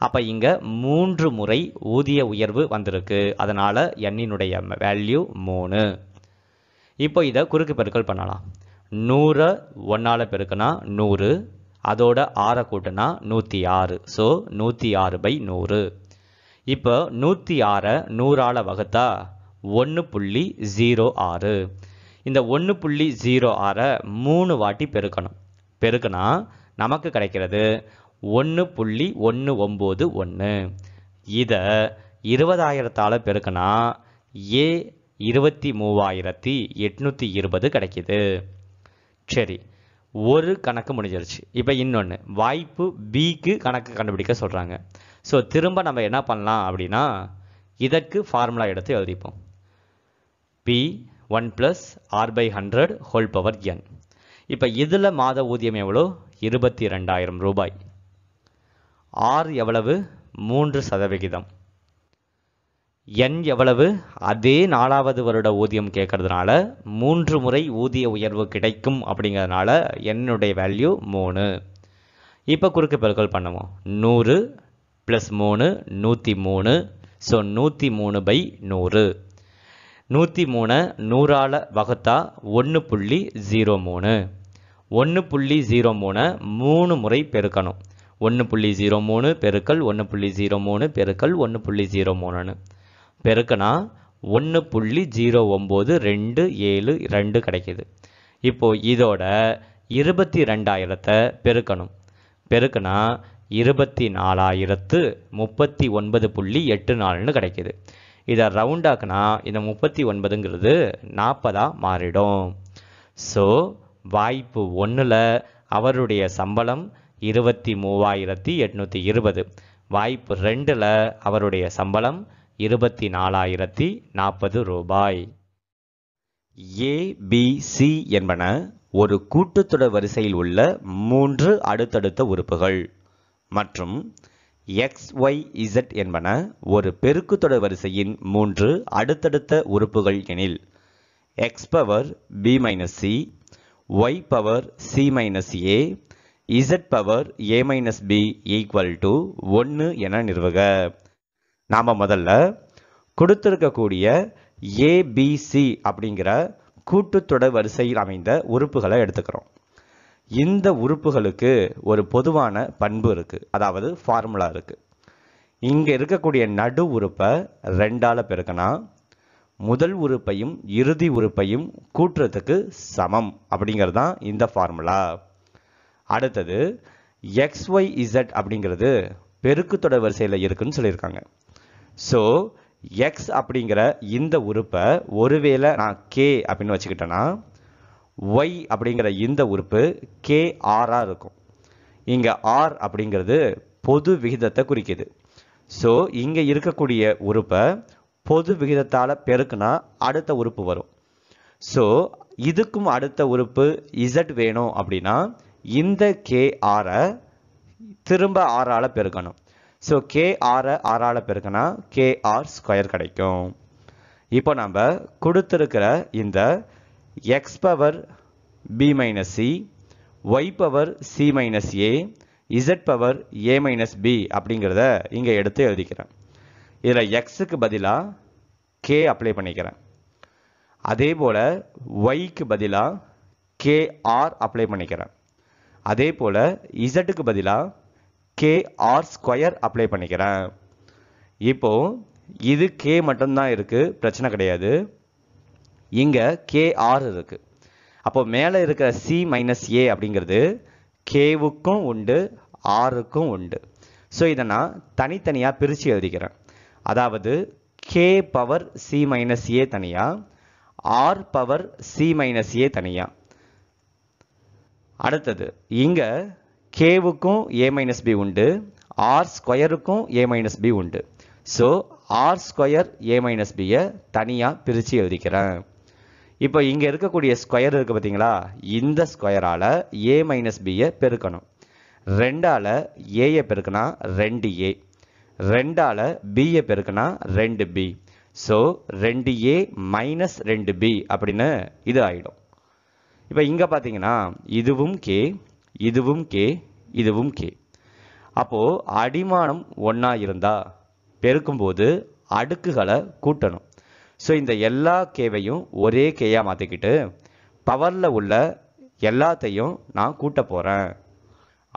அப்போ இங்கே மூன்று முறை ஊதிய உயர்வு வந்திருக்கு அதனால் எண்ணினுடைய வேல்யூ மூணு இப்போ இதை குறுக்கு பெருக்கல் பண்ணலாம் நூறை ஒன்றால் பெருக்கினா நூறு அதோட ஆறை கூட்டினா நூற்றி ஆறு ஸோ நூற்றி ஆறு பை நூறு இப்போ நூற்றி ஆறை நூறால் வகுத்தா ஒன்று புள்ளி ஜீரோ ஆறு இந்த ஒன்று புள்ளி ஜீரோ ஆறை மூணு வாட்டி பெருக்கணும் பெருக்குனா நமக்கு கிடைக்கிறது ஒன்று புள்ளி ஒன்று ஒம்பது ஒன்று இதை இருபதாயிரத்தால் பெருக்குனா ஏ இருபத்தி மூவாயிரத்தி எட்நூற்றி இருபது கிடைக்கிது சரி ஒரு கணக்கு முடிஞ்சிருச்சு இப்போ இன்னொன்று வாய்ப்பு பிக்கு கணக்கு கண்டுபிடிக்க சொல்கிறாங்க ஸோ திரும்ப நம்ம என்ன பண்ணலாம் அப்படின்னா இதற்கு ஃபார்முலா எடுத்து எழுதிப்போம் P one plus R by hundred whole power N இப்போ இதில் மாத ஊதியம் எவ்வளோ இருபத்தி ரெண்டாயிரம் ரூபாய் ஆர் எவ்வளவு மூன்று சதவிகிதம் எண் எவ்வளவு அதே நாலாவது வருட ஊதியம் கேட்கறதுனால மூன்று முறை ஊதிய உயர்வு கிடைக்கும் அப்படிங்கிறதுனால என்னுடைய வேல்யூ மூணு இப்போ குறுக்கு பெருக்கல் பண்ணுவோம் நூறு ப்ளஸ் மூணு நூற்றி மூணு ஸோ நூற்றி மூணு பை நூறு நூற்றி மூணை நூறால் வகுத்தா ஒன்று புள்ளி ஜீரோ மூணு ஒன்று புள்ளி ஜீரோ மூணை மூணு முறை பெருக்கணும் ஒன்று புள்ளி ஜீரோ மூணு பெருக்கல் ஒன்று புள்ளி ஜீரோ மூணு பெருக்கல் ஒன்று புள்ளி ஜீரோ மூணுன்னு பெருக்கனா ஒன்று புள்ளி ஜீரோ ஒம்பது ரெண்டு ஏழு ரெண்டு கிடைக்கிது இப்போது இதோட இருபத்தி ரெண்டாயிரத்தை பெருக்கணும் பெருக்கனா இருபத்தி நாலாயிரத்து முப்பத்தி ஒன்பது புள்ளி எட்டு நாலுன்னு கிடைக்கிது இதை ரவுண்டாக்குனா இந்த முப்பத்தி ஒன்பதுங்கிறது நாற்பதாக மாறிடும் ஸோ வாய்ப்பு ஒன்றில் அவருடைய சம்பளம் இருபத்தி மூவாயிரத்தி எட்நூற்றி இருபது வாய்ப்பு ரெண்டில் அவருடைய சம்பளம் இருபத்தி நாலாயிரத்தி நாற்பது ரூபாய் ஏபிசி என்பன ஒரு கூட்டுத்தொடர் வரிசையில் உள்ள மூன்று அடுத்தடுத்த உறுப்புகள் மற்றும் எக்ஸ் ஒய் இசட் என்பன ஒரு பெருக்குத்தொடர் வரிசையின் மூன்று அடுத்தடுத்த உறுப்புகள் எனில் X power B minus C Y power C minus A Z power A minus B equal to ஒன்று என நிறுவுக நாம் முதல்ல கொடுத்துருக்கக்கூடிய ஏபிசி அப்படிங்கிற கூட்டுத்தொடர் வரிசையில் அமைந்த உறுப்புகளை எடுத்துக்கிறோம் இந்த உறுப்புகளுக்கு ஒரு பொதுவான பண்பு இருக்குது அதாவது ஃபார்முலா இருக்குது இங்கே இருக்கக்கூடிய நடு உறுப்பை ரெண்டால் பெருக்கணும் முதல் உறுப்பையும் இறுதி உறுப்பையும் கூட்டுறதுக்கு சமம் அப்படிங்கிறது தான் இந்த ஃபார்முலா அடுத்தது எக்ஸ்ஒய் இசட் அப்படிங்கிறது பெருக்கு தொடர் வரிசையில் இருக்குன்னு சொல்லியிருக்காங்க ஸோ எக்ஸ் அப்படிங்கிற இந்த உறுப்பை ஒருவேளை நான் கே அப்படின்னு வச்சுக்கிட்டேன்னா ஒய் அப்படிங்கிற இந்த உறுப்பு கே ஆராக இருக்கும் இங்கே ஆர் அப்படிங்கிறது பொது விகிதத்தை குறிக்கிது ஸோ இங்கே இருக்கக்கூடிய உறுப்பை பொது விகிதத்தால் பெருக்குனா அடுத்த உறுப்பு வரும் ஸோ இதுக்கும் அடுத்த உறுப்பு இசட் வேணும் அப்படின்னா இந்த கே ஆரை திரும்ப ஆறால் பெருக்கணும் ஸோ கேஆரை ஆறால் பெருக்கினா கேஆர் ஸ்கொயர் கிடைக்கும் இப்போ நம்ம கொடுத்துருக்கிற இந்த X power B minus C Y power C minus A Z power A minus B அப்படிங்கிறத இங்கே எடுத்து எழுதிக்கிறேன் இதில் எக்ஸுக்கு பதிலாக கே அப்ளை பண்ணிக்கிறேன் அதே போல் ஒய்க்கு பதிலாக கேஆர் அப்ளை பண்ணிக்கிறேன் அதே போல் இசட்டுக்கு பதிலாக கேஆர் ஸ்கொயர் அப்ளை பண்ணிக்கிறேன் இப்போது இது கே மட்டும்தான் இருக்குது பிரச்சனை கிடையாது இங்கே கேஆர் இருக்கு அப்போ மேலே இருக்கிற சி மைனஸ் ஏ அப்படிங்கிறது கேவுக்கும் உண்டு ஆருக்கும் உண்டு ஸோ இதை நான் தனித்தனியாக எழுதிக்கிறேன் அதாவது K power C minus A தனியாக R power C minus A தனியாக அடுத்தது இங்கே கேவுக்கும் ஏ மைனஸ் பி உண்டு ஆர் ஸ்கொயருக்கும் ஏ மைனஸ் பி உண்டு so R square A minus பியை தனியாக பிரித்து எழுதிக்கிறேன் இப்போ இங்கே இருக்கக்கூடிய ஸ்கொயர் இருக்குது பார்த்தீங்களா இந்த ஸ்கொயரால் ஏ மைனஸ் பியை பெருக்கணும் ரெண்டால் ஏயை பெருக்கினா ரெண்டு ஏ ரெண்டால் பியை பெருக்கினா ரெண்டு பி ஸோ ரெண்டு ஏ மைனஸ் ரெண்டு பி அப்படின்னு இது ஆகிடும் இப்போ இங்கே பார்த்தீங்கன்னா இதுவும் கே இதுவும் கே இதுவும் கே அப்போது அடிமானம் ஒன்றா இருந்தால் பெருக்கும்போது அடுக்குகளை கூட்டணும் ஸோ இந்த எல்லா கேவையும் ஒரே கேயாக மாற்றிக்கிட்டு பவரில் உள்ள எல்லாத்தையும் நான் கூட்ட போகிறேன்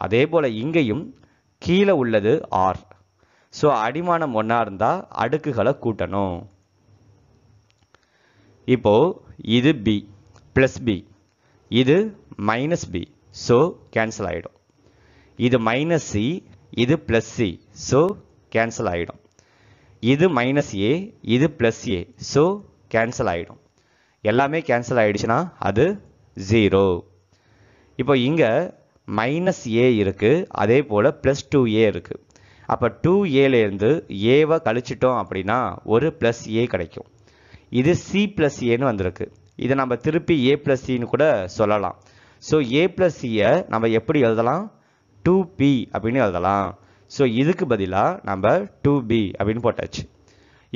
அதே போல் இங்கேயும் கீழே உள்ளது ஆர் ஸோ அடிமானம் ஒன்றா இருந்தால் அடுக்குகளை கூட்டணும் இப்போது இது பி ப்ளஸ் பி இது மைனஸ் பி ஸோ கேன்சல் ஆகிடும் இது மைனஸ் சி இது ப்ளஸ் சி ஸோ கேன்சல் ஆகிடும் இது மைனஸ் ஏ இது ப்ளஸ் ஏ ஸோ கேன்சல் ஆகிடும் எல்லாமே கேன்சல் ஆகிடுச்சுன்னா அது ஜீரோ இப்போ இங்கே மைனஸ் ஏ இருக்குது அதே போல் ப்ளஸ் டூ ஏ இருக்குது அப்போ டூ ஏலேருந்து ஏவை கழிச்சிட்டோம் அப்படின்னா ஒரு ப்ளஸ் ஏ கிடைக்கும் இது சி ப்ளஸ் ஏன்னு வந்திருக்கு இதை நம்ம திருப்பி ஏ ப்ளஸ் சின்னு கூட சொல்லலாம் ஸோ ஏ ப்ளஸ் சியை நம்ம எப்படி எழுதலாம் டூ பி அப்படின்னு எழுதலாம் ஸோ இதுக்கு பதிலாக நம்ம டூ பி அப்படின்னு போட்டாச்சு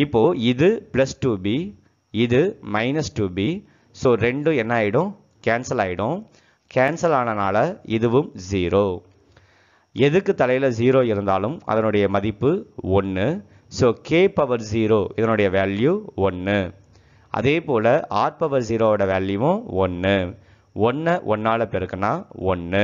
இப்போது இது ப்ளஸ் டூ பி இது மைனஸ் டூ பி ஸோ ரெண்டும் என்ன ஆகிடும் கேன்சல் ஆகிடும் கேன்சல் ஆனனால இதுவும் ஜீரோ எதுக்கு தலையில் ஜீரோ இருந்தாலும் அதனுடைய மதிப்பு ஒன்று ஸோ கே பவர் ஜீரோ இதனுடைய வேல்யூ ஒன்று அதே போல் ஆர் பவர் ஜீரோவோட வேல்யூவும் ஒன்று ஒன்று ஒன்றால் பெருக்குன்னா ஒன்று